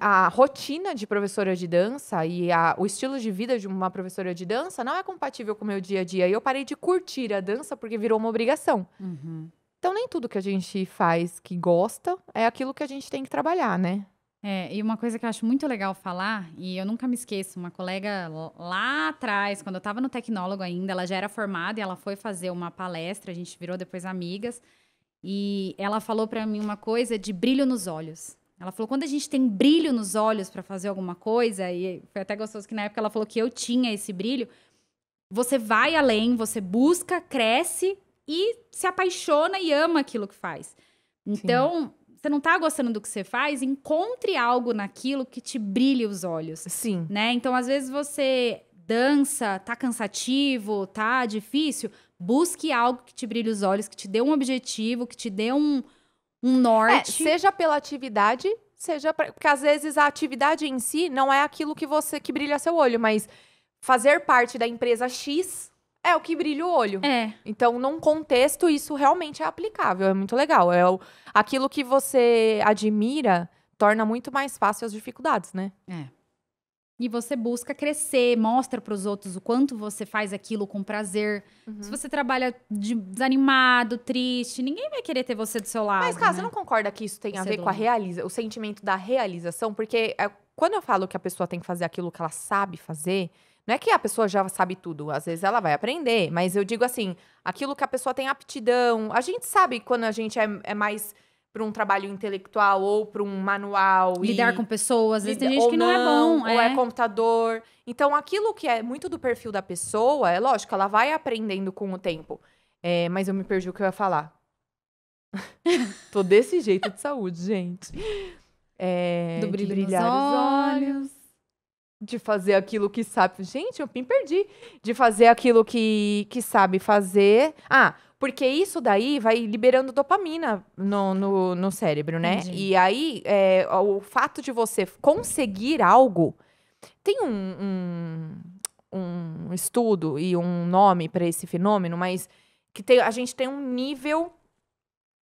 a rotina de professora de dança e a, o estilo de vida de uma professora de dança não é compatível com o meu dia a dia. E eu parei de curtir a dança porque virou uma obrigação. Uhum. Então, nem tudo que a gente faz que gosta é aquilo que a gente tem que trabalhar, né? É, e uma coisa que eu acho muito legal falar, e eu nunca me esqueço, uma colega lá atrás, quando eu estava no tecnólogo ainda, ela já era formada e ela foi fazer uma palestra, a gente virou depois amigas, e ela falou para mim uma coisa de brilho nos olhos. Ela falou: quando a gente tem brilho nos olhos para fazer alguma coisa, e foi até gostoso que na época ela falou que eu tinha esse brilho, você vai além, você busca, cresce e se apaixona e ama aquilo que faz. Então, Sim. você não está gostando do que você faz, encontre algo naquilo que te brilhe os olhos. Sim. Né? Então, às vezes você dança, tá cansativo, tá difícil, busque algo que te brilhe os olhos, que te dê um objetivo, que te dê um, um é, norte. É, seja pela atividade, seja pra... porque às vezes a atividade em si não é aquilo que você que brilha seu olho, mas fazer parte da empresa X é o que brilha o olho. É. Então, num contexto, isso realmente é aplicável. É muito legal. É o, aquilo que você admira torna muito mais fácil as dificuldades, né? É. E você busca crescer, mostra para os outros o quanto você faz aquilo com prazer. Uhum. Se você trabalha desanimado, triste, ninguém vai querer ter você do seu lado. Mas, cara, né? você não concorda que isso tem você a ver com a realiza, o sentimento da realização? Porque é, quando eu falo que a pessoa tem que fazer aquilo que ela sabe fazer, não é que a pessoa já sabe tudo, às vezes ela vai aprender, mas eu digo assim, aquilo que a pessoa tem aptidão. A gente sabe quando a gente é, é mais para um trabalho intelectual ou para um manual. Lidar e... com pessoas, às vezes tem gente que não, é não é bom. Ou é. é computador. Então, aquilo que é muito do perfil da pessoa, é lógico, ela vai aprendendo com o tempo. É, mas eu me perdi o que eu ia falar. Tô desse jeito de saúde, gente. É, do brilho brilhar olhos. os olhos de fazer aquilo que sabe. Gente, eu me perdi. De fazer aquilo que, que sabe fazer. Ah, porque isso daí vai liberando dopamina no, no, no cérebro, né? Entendi. E aí, é, o fato de você conseguir algo. Tem um, um, um estudo e um nome para esse fenômeno, mas que tem, a gente tem um nível.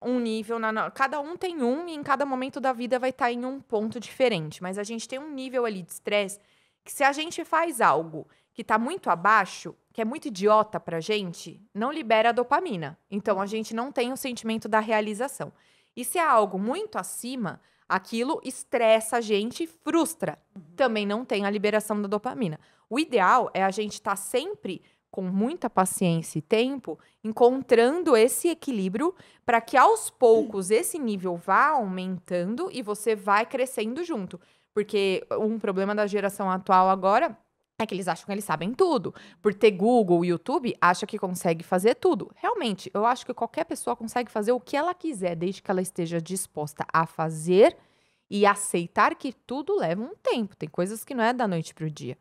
Um nível na, Cada um tem um, e em cada momento da vida vai estar tá em um ponto diferente. Mas a gente tem um nível ali de estresse que se a gente faz algo que está muito abaixo, que é muito idiota para gente, não libera a dopamina. Então a gente não tem o sentimento da realização. E se é algo muito acima, aquilo estressa a gente, frustra. Uhum. Também não tem a liberação da dopamina. O ideal é a gente estar tá sempre com muita paciência e tempo, encontrando esse equilíbrio para que aos poucos esse nível vá aumentando e você vai crescendo junto. Porque um problema da geração atual agora é que eles acham que eles sabem tudo. Por ter Google, YouTube, acha que consegue fazer tudo. Realmente, eu acho que qualquer pessoa consegue fazer o que ela quiser, desde que ela esteja disposta a fazer e aceitar que tudo leva um tempo. Tem coisas que não é da noite para o dia.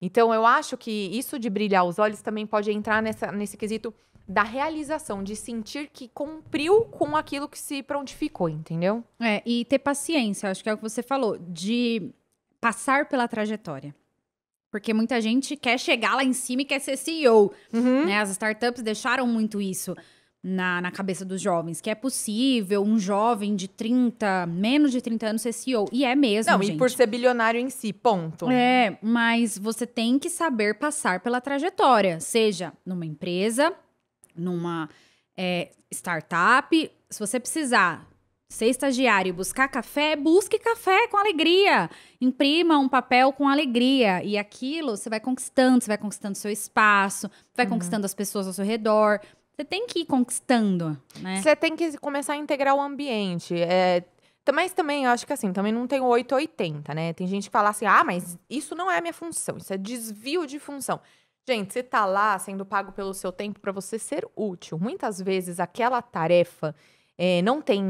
Então, eu acho que isso de brilhar os olhos também pode entrar nessa, nesse quesito da realização, de sentir que cumpriu com aquilo que se prontificou, entendeu? É, e ter paciência, acho que é o que você falou, de passar pela trajetória. Porque muita gente quer chegar lá em cima e quer ser CEO. Uhum. Né? As startups deixaram muito isso na, na cabeça dos jovens, que é possível um jovem de 30, menos de 30 anos ser CEO. E é mesmo, Não, gente. e por ser bilionário em si, ponto. É, mas você tem que saber passar pela trajetória. Seja numa empresa, numa é, startup. Se você precisar ser estagiário e buscar café, busque café com alegria. Imprima um papel com alegria. E aquilo você vai conquistando, você vai conquistando seu espaço, vai uhum. conquistando as pessoas ao seu redor. Você tem que ir conquistando, né? Você tem que começar a integrar o ambiente. É, mas também, acho que assim, também não tem 880, né? Tem gente que fala assim, ah, mas uhum. isso não é a minha função, isso é desvio de função. Gente, você tá lá sendo pago pelo seu tempo para você ser útil. Muitas vezes aquela tarefa é, não tem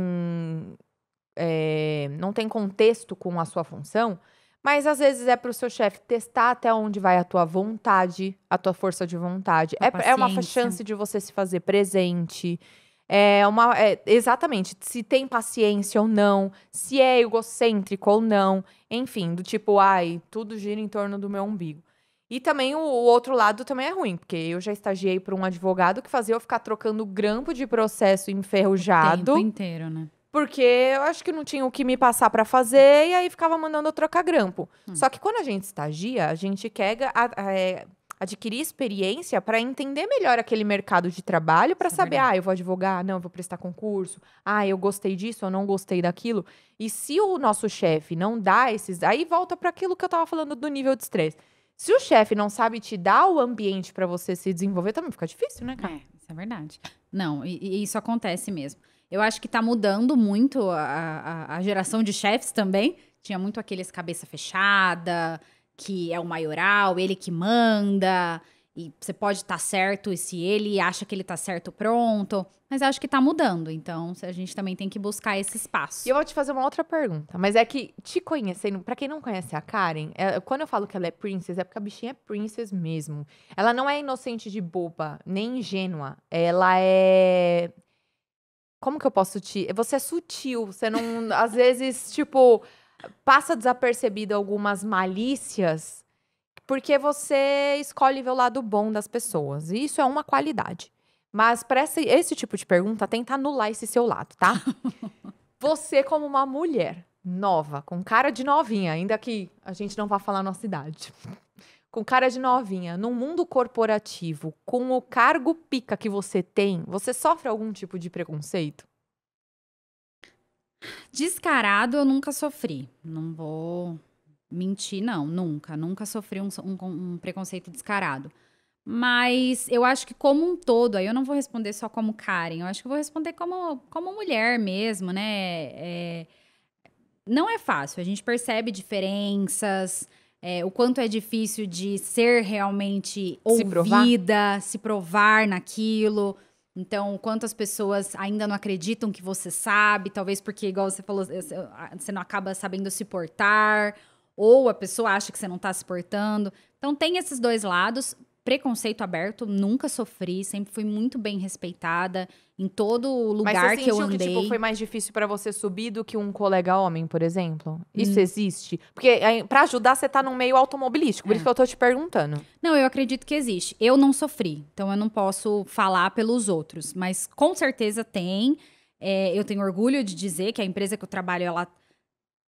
é, não tem contexto com a sua função, mas às vezes é para o seu chefe testar até onde vai a tua vontade, a tua força de vontade. É, é, uma chance de você se fazer presente. É uma. É, exatamente, se tem paciência ou não, se é egocêntrico ou não, enfim, do tipo, ai, tudo gira em torno do meu umbigo. E também o, o, outro lado também é ruim, porque eu já estagiei para um advogado que fazia eu ficar trocando grampo de processo enferrujado. O tempo inteiro, né? Porque eu acho que não tinha o que me passar para fazer e aí ficava mandando eu trocar grampo. Hum. Só que quando a gente estagia, a gente quer a, a, é, adquirir experiência para entender melhor aquele mercado de trabalho, para é saber, ah, eu vou advogar, não, eu vou prestar concurso, ah, eu gostei disso, eu não gostei daquilo. E se o nosso chefe não dá esses. Aí volta para aquilo que eu estava falando do nível de estresse. Se o chefe não sabe te dar o ambiente para você se desenvolver, também fica difícil, né, cara? É, isso é verdade. Não, e, e isso acontece mesmo. Eu acho que tá mudando muito a, a, a geração de chefes também. Tinha muito aqueles cabeça fechada, que é o maioral, ele que manda. E você pode estar tá certo, e se ele acha que ele está certo, pronto. Mas acho que está mudando, então a gente também tem que buscar esse espaço. E eu vou te fazer uma outra pergunta, mas é que te conhecendo, para quem não conhece a Karen, é, quando eu falo que ela é princesa é porque a bichinha é princesa mesmo. Ela não é inocente de boba, nem ingênua. Ela é como que eu posso te. Você é sutil, você não. às vezes, tipo, passa desapercebido algumas malícias porque você escolhe ver o lado bom das pessoas. E isso é uma qualidade. Mas para esse, esse tipo de pergunta, tenta anular esse seu lado, tá? você, como uma mulher nova, com cara de novinha, ainda que a gente não vá falar nossa idade. Com cara de novinha, num mundo corporativo, com o cargo pica que você tem, você sofre algum tipo de preconceito? Descarado eu nunca sofri. Não vou Mentir, não, nunca. Nunca sofri um, um, um preconceito descarado. Mas eu acho que como um todo, aí eu não vou responder só como Karen, eu acho que eu vou responder como, como mulher mesmo, né? É, não é fácil, a gente percebe diferenças, é, o quanto é difícil de ser realmente ouvida, se provar, se provar naquilo. Então, quantas pessoas ainda não acreditam que você sabe, talvez porque, igual você falou, você não acaba sabendo se portar, ou a pessoa acha que você não está se portando. Então tem esses dois lados. Preconceito aberto, nunca sofri, sempre fui muito bem respeitada em todo lugar Mas você que eu andei. Que, tipo, foi mais difícil para você subir do que um colega homem, por exemplo? Isso hum. existe? Porque eh, para ajudar você tá num meio automobilístico, por é. isso que eu tô te perguntando. Não, eu acredito que existe. Eu não sofri, então eu não posso falar pelos outros, mas com certeza tem. É, eu tenho orgulho de dizer que a empresa que eu trabalho, ela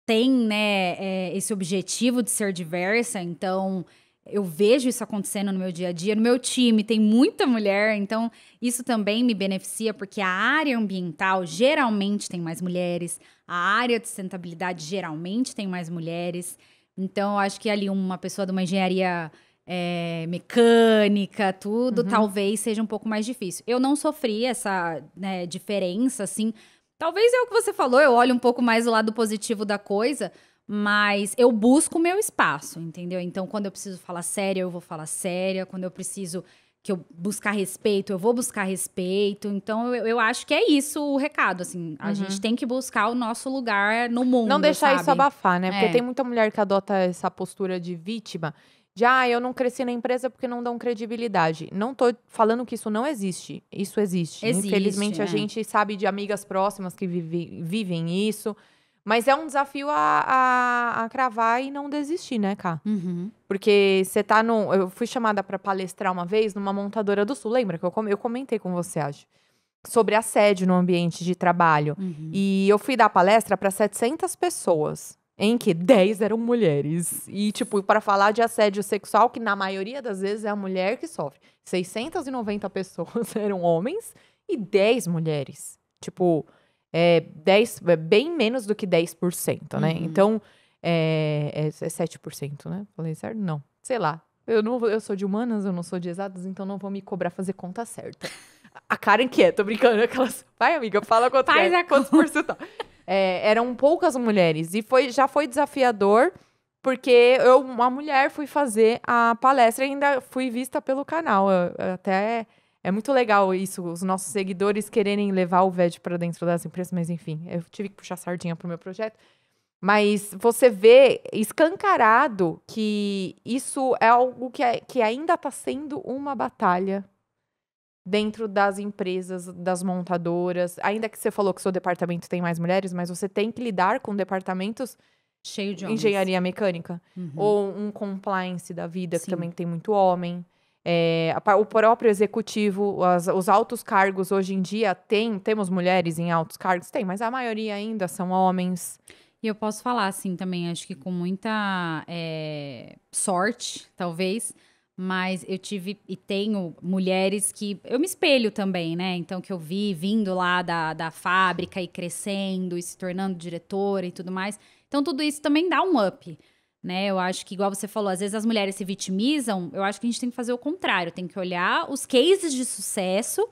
tem né, é, esse objetivo de ser diversa, então eu vejo isso acontecendo no meu dia a dia. No meu time tem muita mulher, então isso também me beneficia, porque a área ambiental geralmente tem mais mulheres, a área de sustentabilidade geralmente tem mais mulheres. Então, eu acho que ali uma pessoa de uma engenharia é, mecânica, tudo, uhum. talvez seja um pouco mais difícil. Eu não sofri essa né, diferença, assim, Talvez é o que você falou, eu olho um pouco mais o lado positivo da coisa, mas eu busco o meu espaço, entendeu? Então, quando eu preciso falar séria, eu vou falar séria. Quando eu preciso que eu buscar respeito, eu vou buscar respeito. Então, eu, eu acho que é isso o recado, assim. A uhum. gente tem que buscar o nosso lugar no mundo, Não deixar sabe? isso abafar, né? Porque é. tem muita mulher que adota essa postura de vítima de ah, eu não cresci na empresa porque não dão credibilidade. Não tô falando que isso não existe. Isso existe. existe Infelizmente, a é. gente sabe de amigas próximas que vive, vivem isso. Mas é um desafio a, a, a cravar e não desistir, né, Ká? Uhum. Porque você tá no. Eu fui chamada para palestrar uma vez numa montadora do sul. Lembra que eu, eu comentei com você, acho? Sobre assédio no ambiente de trabalho. Uhum. E eu fui dar palestra para 700 pessoas em que 10 eram mulheres. E, tipo, para falar de assédio sexual, que na maioria das vezes é a mulher que sofre, 690 pessoas eram homens e 10 mulheres. Tipo, é, 10, é bem menos do que 10%, né? Uhum. Então, é, é, 7%, é né? Falei certo? Não. Sei lá. Eu, não, eu sou de humanas, eu não sou de exatas, então não vou me cobrar fazer conta certa. A Karen que é, tô brincando, aquelas. Vai, amiga, fala quanto Faz é, a quantos por cento. Tá? É, eram poucas mulheres. E foi, já foi desafiador, porque eu, uma mulher, fui fazer a palestra e ainda fui vista pelo canal. Eu, eu até. É muito legal isso, os nossos seguidores quererem levar o VED para dentro das empresas, mas enfim, eu tive que puxar sardinha para o meu projeto. Mas você vê escancarado que isso é algo que, é, que ainda está sendo uma batalha dentro das empresas, das montadoras. Ainda que você falou que seu departamento tem mais mulheres, mas você tem que lidar com departamentos cheio de homens. engenharia mecânica uhum. ou um compliance da vida Sim. que também tem muito homem. É, o próprio executivo, as, os altos cargos hoje em dia tem, temos mulheres em altos cargos, tem, mas a maioria ainda são homens. E eu posso falar assim também, acho que com muita é, sorte, talvez, mas eu tive e tenho mulheres que eu me espelho também, né? Então, que eu vi vindo lá da, da fábrica e crescendo e se tornando diretora e tudo mais. Então, tudo isso também dá um up, né? Eu acho que, igual você falou, às vezes as mulheres se vitimizam, eu acho que a gente tem que fazer o contrário, tem que olhar os cases de sucesso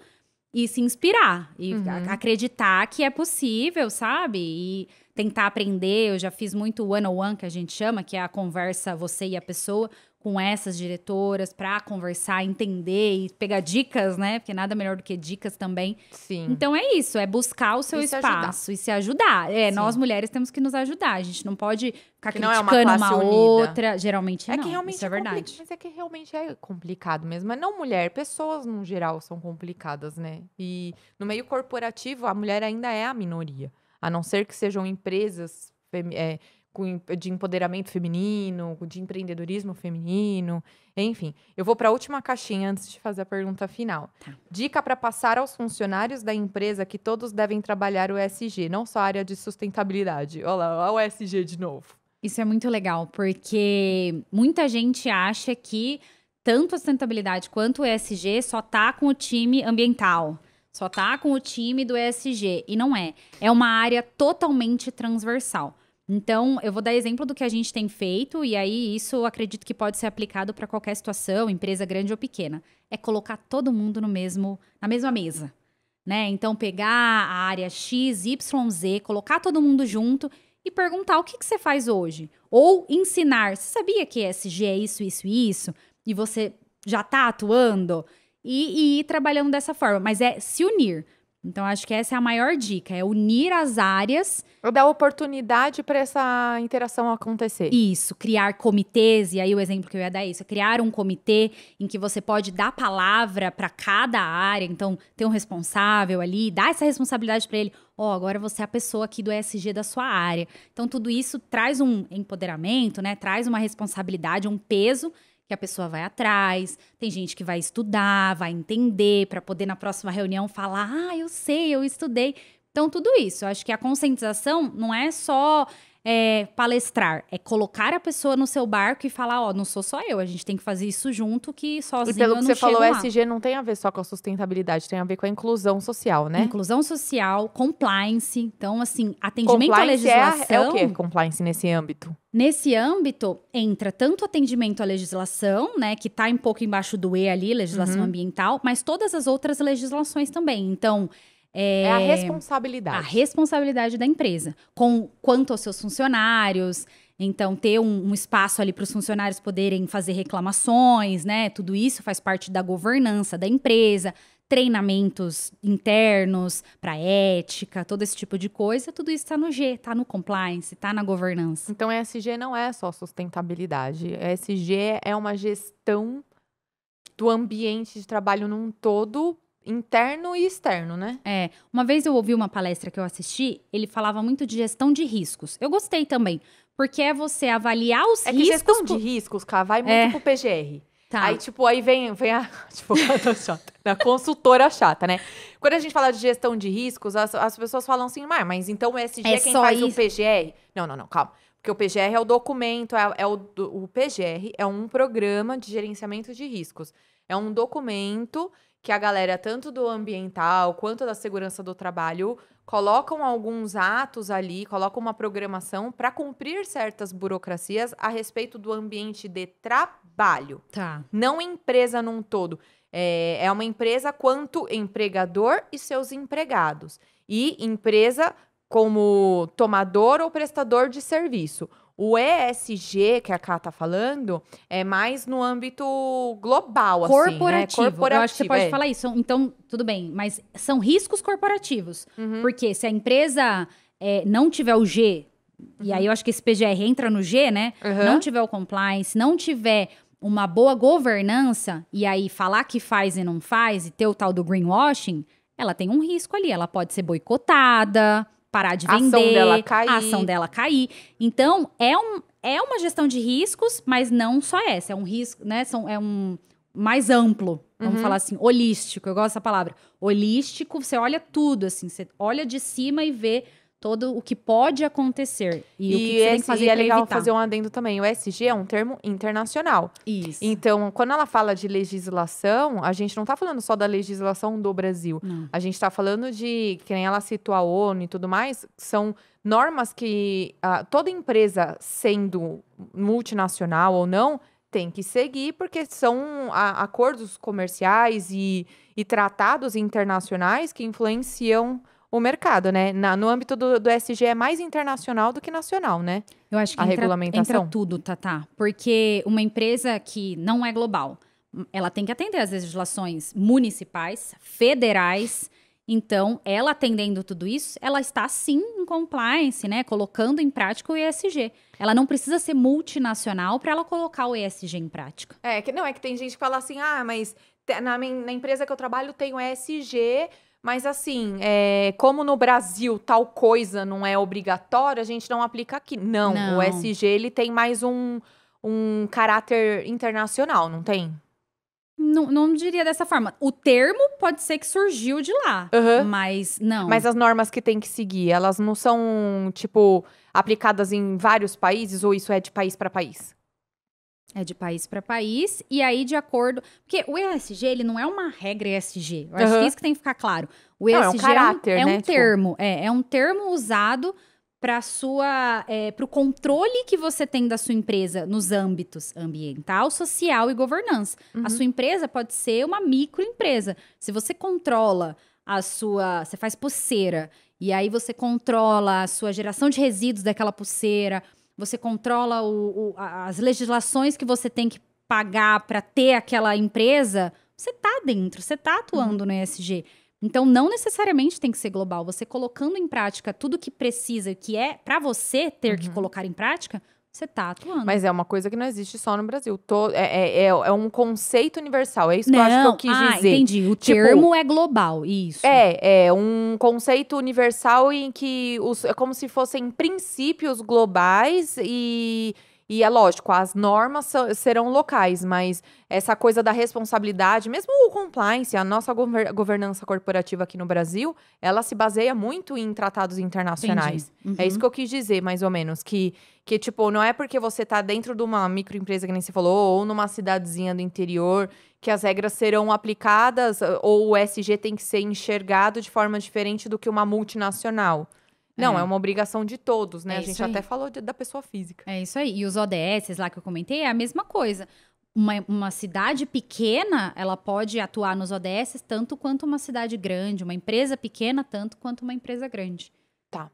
e se inspirar e uhum. acreditar que é possível, sabe? E tentar aprender. Eu já fiz muito one on one que a gente chama, que é a conversa você e a pessoa, com essas diretoras para conversar, entender e pegar dicas, né? Porque nada melhor do que dicas também. Sim. Então é isso, é buscar o seu e espaço se e se ajudar. É, Sim. nós mulheres temos que nos ajudar. A gente não pode ficar que criticando é uma, uma outra. Geralmente é não. Que realmente isso é, é verdade. Mas é que realmente é complicado mesmo. É não mulher, pessoas no geral são complicadas, né? E no meio corporativo a mulher ainda é a minoria, a não ser que sejam empresas é, de empoderamento feminino, de empreendedorismo feminino, enfim. Eu vou para a última caixinha antes de fazer a pergunta final. Tá. Dica para passar aos funcionários da empresa que todos devem trabalhar o ESG, não só a área de sustentabilidade. Olha lá, olha o ESG de novo. Isso é muito legal, porque muita gente acha que tanto a sustentabilidade quanto o ESG só tá com o time ambiental, só tá com o time do ESG e não é. É uma área totalmente transversal. Então, eu vou dar exemplo do que a gente tem feito, e aí isso acredito que pode ser aplicado para qualquer situação, empresa grande ou pequena. É colocar todo mundo no mesmo, na mesma mesa. Né? Então, pegar a área X, Y, Z, colocar todo mundo junto e perguntar o que, que você faz hoje. Ou ensinar. Você sabia que SG é isso, isso e isso? E você já está atuando? E, e ir trabalhando dessa forma. Mas é se unir. Então, acho que essa é a maior dica: é unir as áreas. Ou dar oportunidade para essa interação acontecer. Isso, criar comitês, e aí o exemplo que eu ia dar é isso: é criar um comitê em que você pode dar palavra para cada área. Então, ter um responsável ali, dar essa responsabilidade para ele. Ó, oh, agora você é a pessoa aqui do ESG da sua área. Então, tudo isso traz um empoderamento, né? Traz uma responsabilidade, um peso que a pessoa vai atrás, tem gente que vai estudar, vai entender, para poder na próxima reunião falar: ah, eu sei, eu estudei. Então, tudo isso. Eu acho que a conscientização não é só é, palestrar, é colocar a pessoa no seu barco e falar, ó, não sou só eu, a gente tem que fazer isso junto que sozinho E pelo que você falou, lá. SG não tem a ver só com a sustentabilidade, tem a ver com a inclusão social, né? Inclusão social, compliance, então assim, atendimento compliance à legislação. É, é o que compliance nesse âmbito? Nesse âmbito, entra tanto atendimento à legislação, né, que está um pouco embaixo do E ali, legislação uhum. ambiental, mas todas as outras legislações também. Então, é, é a responsabilidade. A responsabilidade da empresa. Com quanto aos seus funcionários. Então, ter um, um espaço ali para os funcionários poderem fazer reclamações, né? Tudo isso faz parte da governança da empresa, treinamentos internos para ética, todo esse tipo de coisa, tudo isso está no G, está no compliance, está na governança. Então, ESG não é só sustentabilidade. ESG é uma gestão do ambiente de trabalho num todo interno e externo, né? É. Uma vez eu ouvi uma palestra que eu assisti, ele falava muito de gestão de riscos. Eu gostei também, porque é você avaliar os é riscos. É gestão de riscos, cara, vai muito é. pro PGR. Tá. Aí, tipo, aí vem, vem a tipo, chata, né? a consultora chata, né? Quando a gente fala de gestão de riscos, as, as pessoas falam assim, mas, mas então o SG é, é, quem faz isso. o PGR? Não, não, não, calma. Porque o PGR é o documento, é, é o, o PGR é um programa de gerenciamento de riscos. É um documento que a galera, tanto do ambiental quanto da segurança do trabalho, colocam alguns atos ali, colocam uma programação para cumprir certas burocracias a respeito do ambiente de trabalho. Tá. Não empresa num todo. É, é uma empresa quanto empregador e seus empregados. E empresa como tomador ou prestador de serviço. O ESG, que a Ká tá falando, é mais no âmbito global, corporativo. Assim, né? corporativo. Eu acho que você pode é. falar isso. Então, tudo bem, mas são riscos corporativos. Uhum. Porque se a empresa é, não tiver o G, uhum. e aí uhum. eu acho que esse PGR entra no G, né? Uhum. Não tiver o compliance, não tiver uma boa governança, e aí falar que faz e não faz, e ter o tal do greenwashing, ela tem um risco ali. Ela pode ser boicotada parar de vender, a ação dela cair. Ação dela cair. Então, é, um, é uma gestão de riscos, mas não só essa. É um risco, né? São, é um mais amplo, vamos uhum. falar assim, holístico. Eu gosto dessa palavra. Holístico, você olha tudo, assim, você olha de cima e vê todo o que pode acontecer e, e o que, que tem que fazer e é legal evitar. fazer um adendo também. O SG é um termo internacional. Isso. Então, quando ela fala de legislação, a gente não está falando só da legislação do Brasil. Não. A gente está falando de, que nem ela citou a ONU e tudo mais, são normas que toda empresa, sendo multinacional ou não, tem que seguir, porque são a, acordos comerciais e, e tratados internacionais que influenciam o mercado, né? Na, no âmbito do, do SG é mais internacional do que nacional, né? Eu acho que a entra, regulamentação. entra tudo, Tatá. Porque uma empresa que não é global, ela tem que atender às legislações municipais, federais. Então, ela atendendo tudo isso, ela está sim em compliance, né? Colocando em prática o ESG. Ela não precisa ser multinacional para ela colocar o ESG em prática. É, que não, é que tem gente que fala assim: ah, mas na, na empresa que eu trabalho tem o ESG, mas assim, é, como no Brasil tal coisa não é obrigatória, a gente não aplica aqui. Não, não. o SG ele tem mais um, um caráter internacional, não tem? Não, não diria dessa forma. O termo pode ser que surgiu de lá, uhum. mas não. Mas as normas que tem que seguir, elas não são, tipo, aplicadas em vários países ou isso é de país para país? É de país para país, e aí de acordo. Porque o ESG, ele não é uma regra ESG. Eu acho que é isso que tem que ficar claro. O é ESG é um, caráter, é um, é um né? Tipo termo, tipo... é, é um termo usado para sua é, para o controle que você tem da sua empresa nos âmbitos ambiental, social e governança. Uhum. A sua empresa pode ser uma microempresa. Se você controla a sua, você faz pulseira e aí você controla a sua geração de resíduos daquela pulseira, você controla o, o, as legislações que você tem que pagar para ter aquela empresa, você está dentro, você está atuando uhum. no ESG. Então não necessariamente tem que ser global. Você colocando em prática tudo que precisa, que é para você ter uhum. que colocar em prática, você tá atuando. Mas é uma coisa que não existe só no Brasil. Todo, é, é, é, é um conceito universal. É isso não. que eu acho que eu quis ah, dizer. Entendi. O tipo, termo é global, isso. É, é um conceito universal em que os, é como se fossem princípios globais e e é lógico, as normas serão locais, mas essa coisa da responsabilidade, mesmo o compliance, a nossa gover governança corporativa aqui no Brasil, ela se baseia muito em tratados internacionais. Uhum. É isso que eu quis dizer, mais ou menos, que que tipo, não é porque você está dentro de uma microempresa que nem você falou, ou numa cidadezinha do interior, que as regras serão aplicadas ou o SG tem que ser enxergado de forma diferente do que uma multinacional. Não, é. é, uma obrigação de todos, né? É a gente até falou de, da pessoa física. É isso aí. E os ODS lá que eu comentei é a mesma coisa. Uma, uma cidade pequena, ela pode atuar nos ODS tanto quanto uma cidade grande, uma empresa pequena, tanto quanto uma empresa grande. Tá.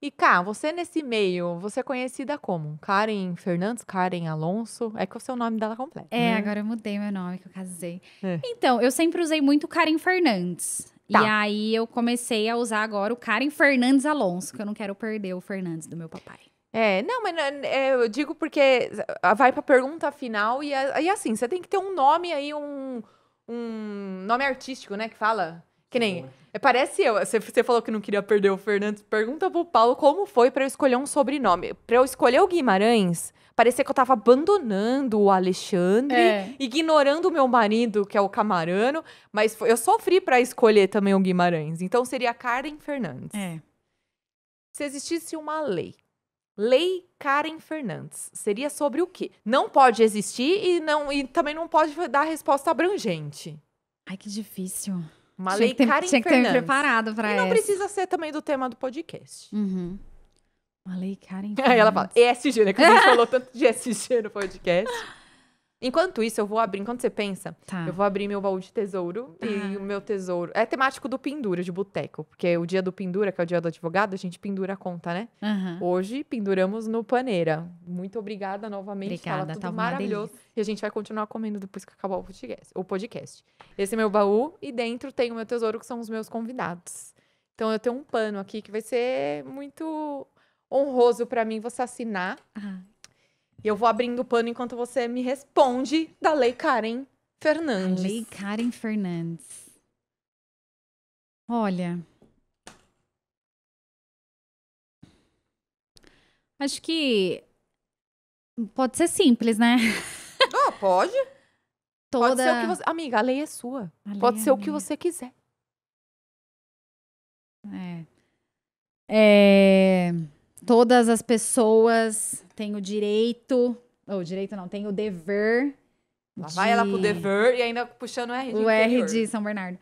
E cá, você nesse meio, você é conhecida como Karen Fernandes, Karen Alonso? É que o seu nome dela é completo. É, né? agora eu mudei meu nome, que eu casei. É. Então, eu sempre usei muito Karen Fernandes. Tá. E aí eu comecei a usar agora o Karen Fernandes Alonso, que eu não quero perder o Fernandes do meu papai. É, não, mas é, eu digo porque vai pra pergunta final e, e assim, você tem que ter um nome aí, um, um nome artístico, né, que fala... Que nem. Parece eu. Você falou que não queria perder o Fernandes. Pergunta pro Paulo como foi para eu escolher um sobrenome. Para eu escolher o Guimarães, Parecia que eu tava abandonando o Alexandre, é. ignorando o meu marido, que é o Camarano. Mas eu sofri para escolher também o Guimarães. Então seria Karen Fernandes. É. Se existisse uma lei Lei Karen Fernandes seria sobre o quê? Não pode existir e não e também não pode dar resposta abrangente. Ai, que difícil. Uma tinha lei que ter, Karen tinha Fernandes. Tinha que ter preparado para isso. não precisa ser também do tema do podcast. Uhum. Uma lei cara em Aí ela fala, ESG, então é né? Que a gente falou tanto de ESG no podcast. Enquanto isso, eu vou abrir, enquanto você pensa, tá. eu vou abrir meu baú de tesouro tá. e o meu tesouro. É temático do pendura, de boteco. Porque o dia do pendura, que é o dia do advogado, a gente pendura a conta, né? Uhum. Hoje penduramos no Paneira. Muito obrigada novamente. Obrigada, Fala tudo tá maravilhoso. E a gente vai continuar comendo depois que acabar o podcast. O podcast. Esse é meu baú e dentro tem o meu tesouro, que são os meus convidados. Então eu tenho um pano aqui que vai ser muito honroso para mim você assinar. Ah. E eu vou abrindo o pano enquanto você me responde da Lei Karen Fernandes. Lei Karen Fernandes. Olha. Acho que pode ser simples, né? Ah, pode. Toda... Pode ser o que você. Amiga, a lei é sua. Lei pode é ser o que você quiser. É. É todas as pessoas têm o direito, ou direito não, têm o dever. Lá de... vai ela pro dever e ainda puxando o R de O interior. R de São Bernardo.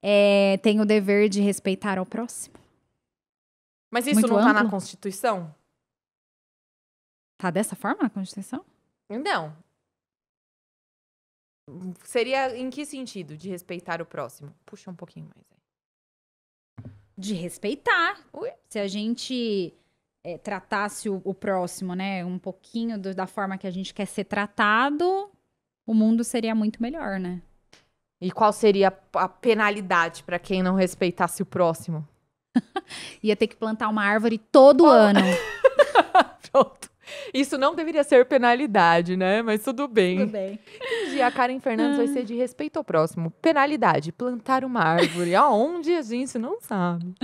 É, tem o dever de respeitar ao próximo. Mas isso Muito não amplo. tá na Constituição? Tá dessa forma a Constituição? Não. Seria em que sentido de respeitar o próximo? Puxa um pouquinho mais aí. De respeitar. Ui. Se a gente é, tratasse o, o, próximo, né? Um pouquinho do, da forma que a gente quer ser tratado, o mundo seria muito melhor, né? E qual seria a, penalidade para quem não respeitasse o próximo? Ia ter que plantar uma árvore todo oh. ano. Pronto. Isso não deveria ser penalidade, né? Mas tudo bem. Tudo bem. E A Karen Fernandes vai ah. ser de respeito ao próximo. Penalidade, plantar uma árvore. Aonde a gente não sabe.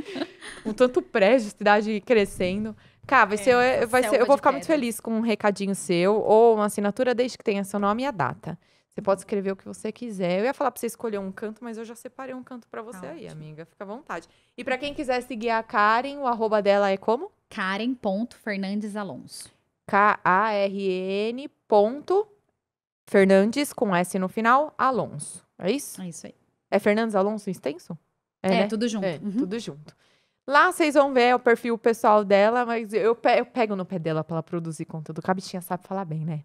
Com tanto prédio, cidade crescendo. Cá, vai é, ser, vai ser, eu vou ficar pedra. muito feliz com um recadinho seu ou uma assinatura, desde que tenha seu nome e a data. Você pode uhum. escrever o que você quiser. Eu ia falar para você escolher um canto, mas eu já separei um canto para você tá aí, ótimo. amiga. Fica à vontade. E para quem quiser seguir a Karen, o arroba dela é como? Karen.FernandesAlonso. Alonso. K-A-R-N. Fernandes com S no final, Alonso. É isso? É isso aí. É Fernandes Alonso extenso? É, é né? tudo junto. É, uhum. tudo junto. Lá vocês vão ver o perfil pessoal dela, mas eu, pe eu pego no pé dela para ela produzir conteúdo. Cabitinha sabe falar bem, né?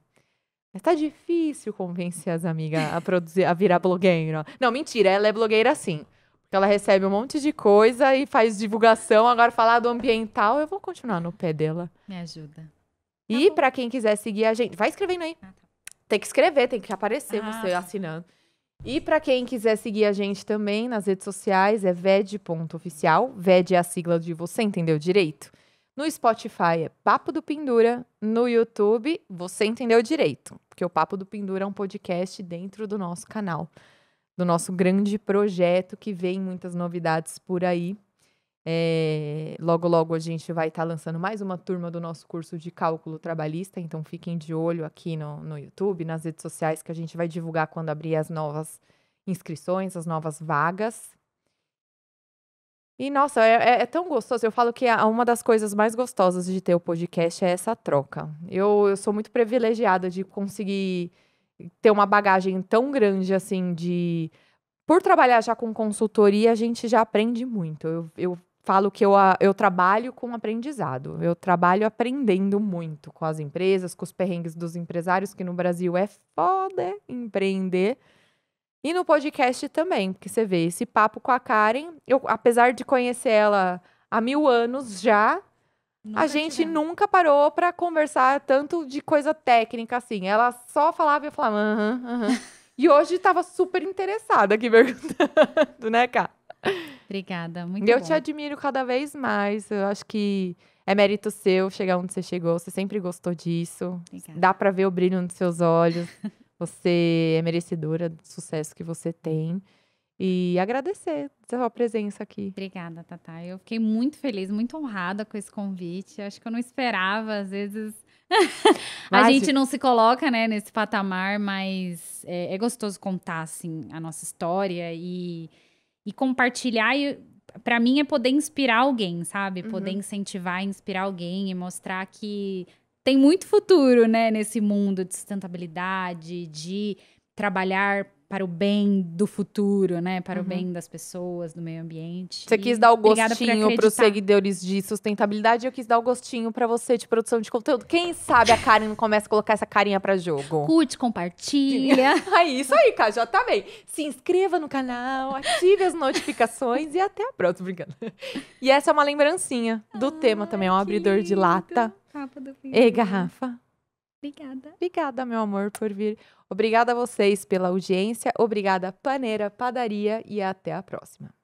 Mas tá difícil convencer as amigas a produzir, a virar blogueira. Não, mentira, ela é blogueira sim. Porque ela recebe um monte de coisa e faz divulgação. Agora falar do ambiental, eu vou continuar no pé dela. Me ajuda. E tá para quem quiser seguir a gente, vai escrevendo aí. Ah, tá. Tem que escrever, tem que aparecer ah, você assinando. E para quem quiser seguir a gente também nas redes sociais, é ved.oficial. Ved é a sigla de Você Entendeu Direito. No Spotify é Papo do Pendura. No YouTube, Você Entendeu Direito. Porque o Papo do Pendura é um podcast dentro do nosso canal, do nosso grande projeto que vem muitas novidades por aí. É, logo, logo a gente vai estar tá lançando mais uma turma do nosso curso de cálculo trabalhista, então fiquem de olho aqui no, no YouTube, nas redes sociais, que a gente vai divulgar quando abrir as novas inscrições, as novas vagas. E, nossa, é, é, é tão gostoso. Eu falo que uma das coisas mais gostosas de ter o podcast é essa troca. Eu, eu sou muito privilegiada de conseguir ter uma bagagem tão grande, assim, de... Por trabalhar já com consultoria, a gente já aprende muito. Eu, eu falo que eu, eu trabalho com aprendizado. Eu trabalho aprendendo muito com as empresas, com os perrengues dos empresários, que no Brasil é foda empreender. E no podcast também, porque você vê esse papo com a Karen. Eu, apesar de conhecer ela há mil anos já, nunca a gente tivemos. nunca parou para conversar tanto de coisa técnica assim. Ela só falava e eu falava, aham, aham. e hoje estava super interessada aqui perguntando, né, cara? Obrigada, muito Eu bom. te admiro cada vez mais. Eu acho que é mérito seu chegar onde você chegou. Você sempre gostou disso. Obrigada. Dá para ver o brilho nos seus olhos. você é merecedora do sucesso que você tem. E agradecer a sua presença aqui. Obrigada, Tatá. Eu fiquei muito feliz, muito honrada com esse convite. Acho que eu não esperava, às vezes. a gente não se coloca, né, nesse patamar, mas é, é gostoso contar, assim, a nossa história e e compartilhar e para mim é poder inspirar alguém, sabe? Uhum. Poder incentivar, inspirar alguém e mostrar que tem muito futuro, né, nesse mundo de sustentabilidade, de trabalhar para o bem do futuro, né? Para uhum. o bem das pessoas, do meio ambiente. Você quis dar o gostinho para os seguidores de sustentabilidade, eu quis dar o gostinho para você de produção de conteúdo. Quem sabe a Karen começa a colocar essa carinha para jogo. Curte, compartilha. é isso aí, KJ também. Tá Se inscreva no canal, ative as notificações e até a próxima, brincando. E essa é uma lembrancinha do ah, tema também, é um abridor lindo. de lata. Capa do e garrafa. Obrigada. Obrigada, meu amor, por vir. Obrigada a vocês pela audiência, obrigada Paneira Padaria e até a próxima.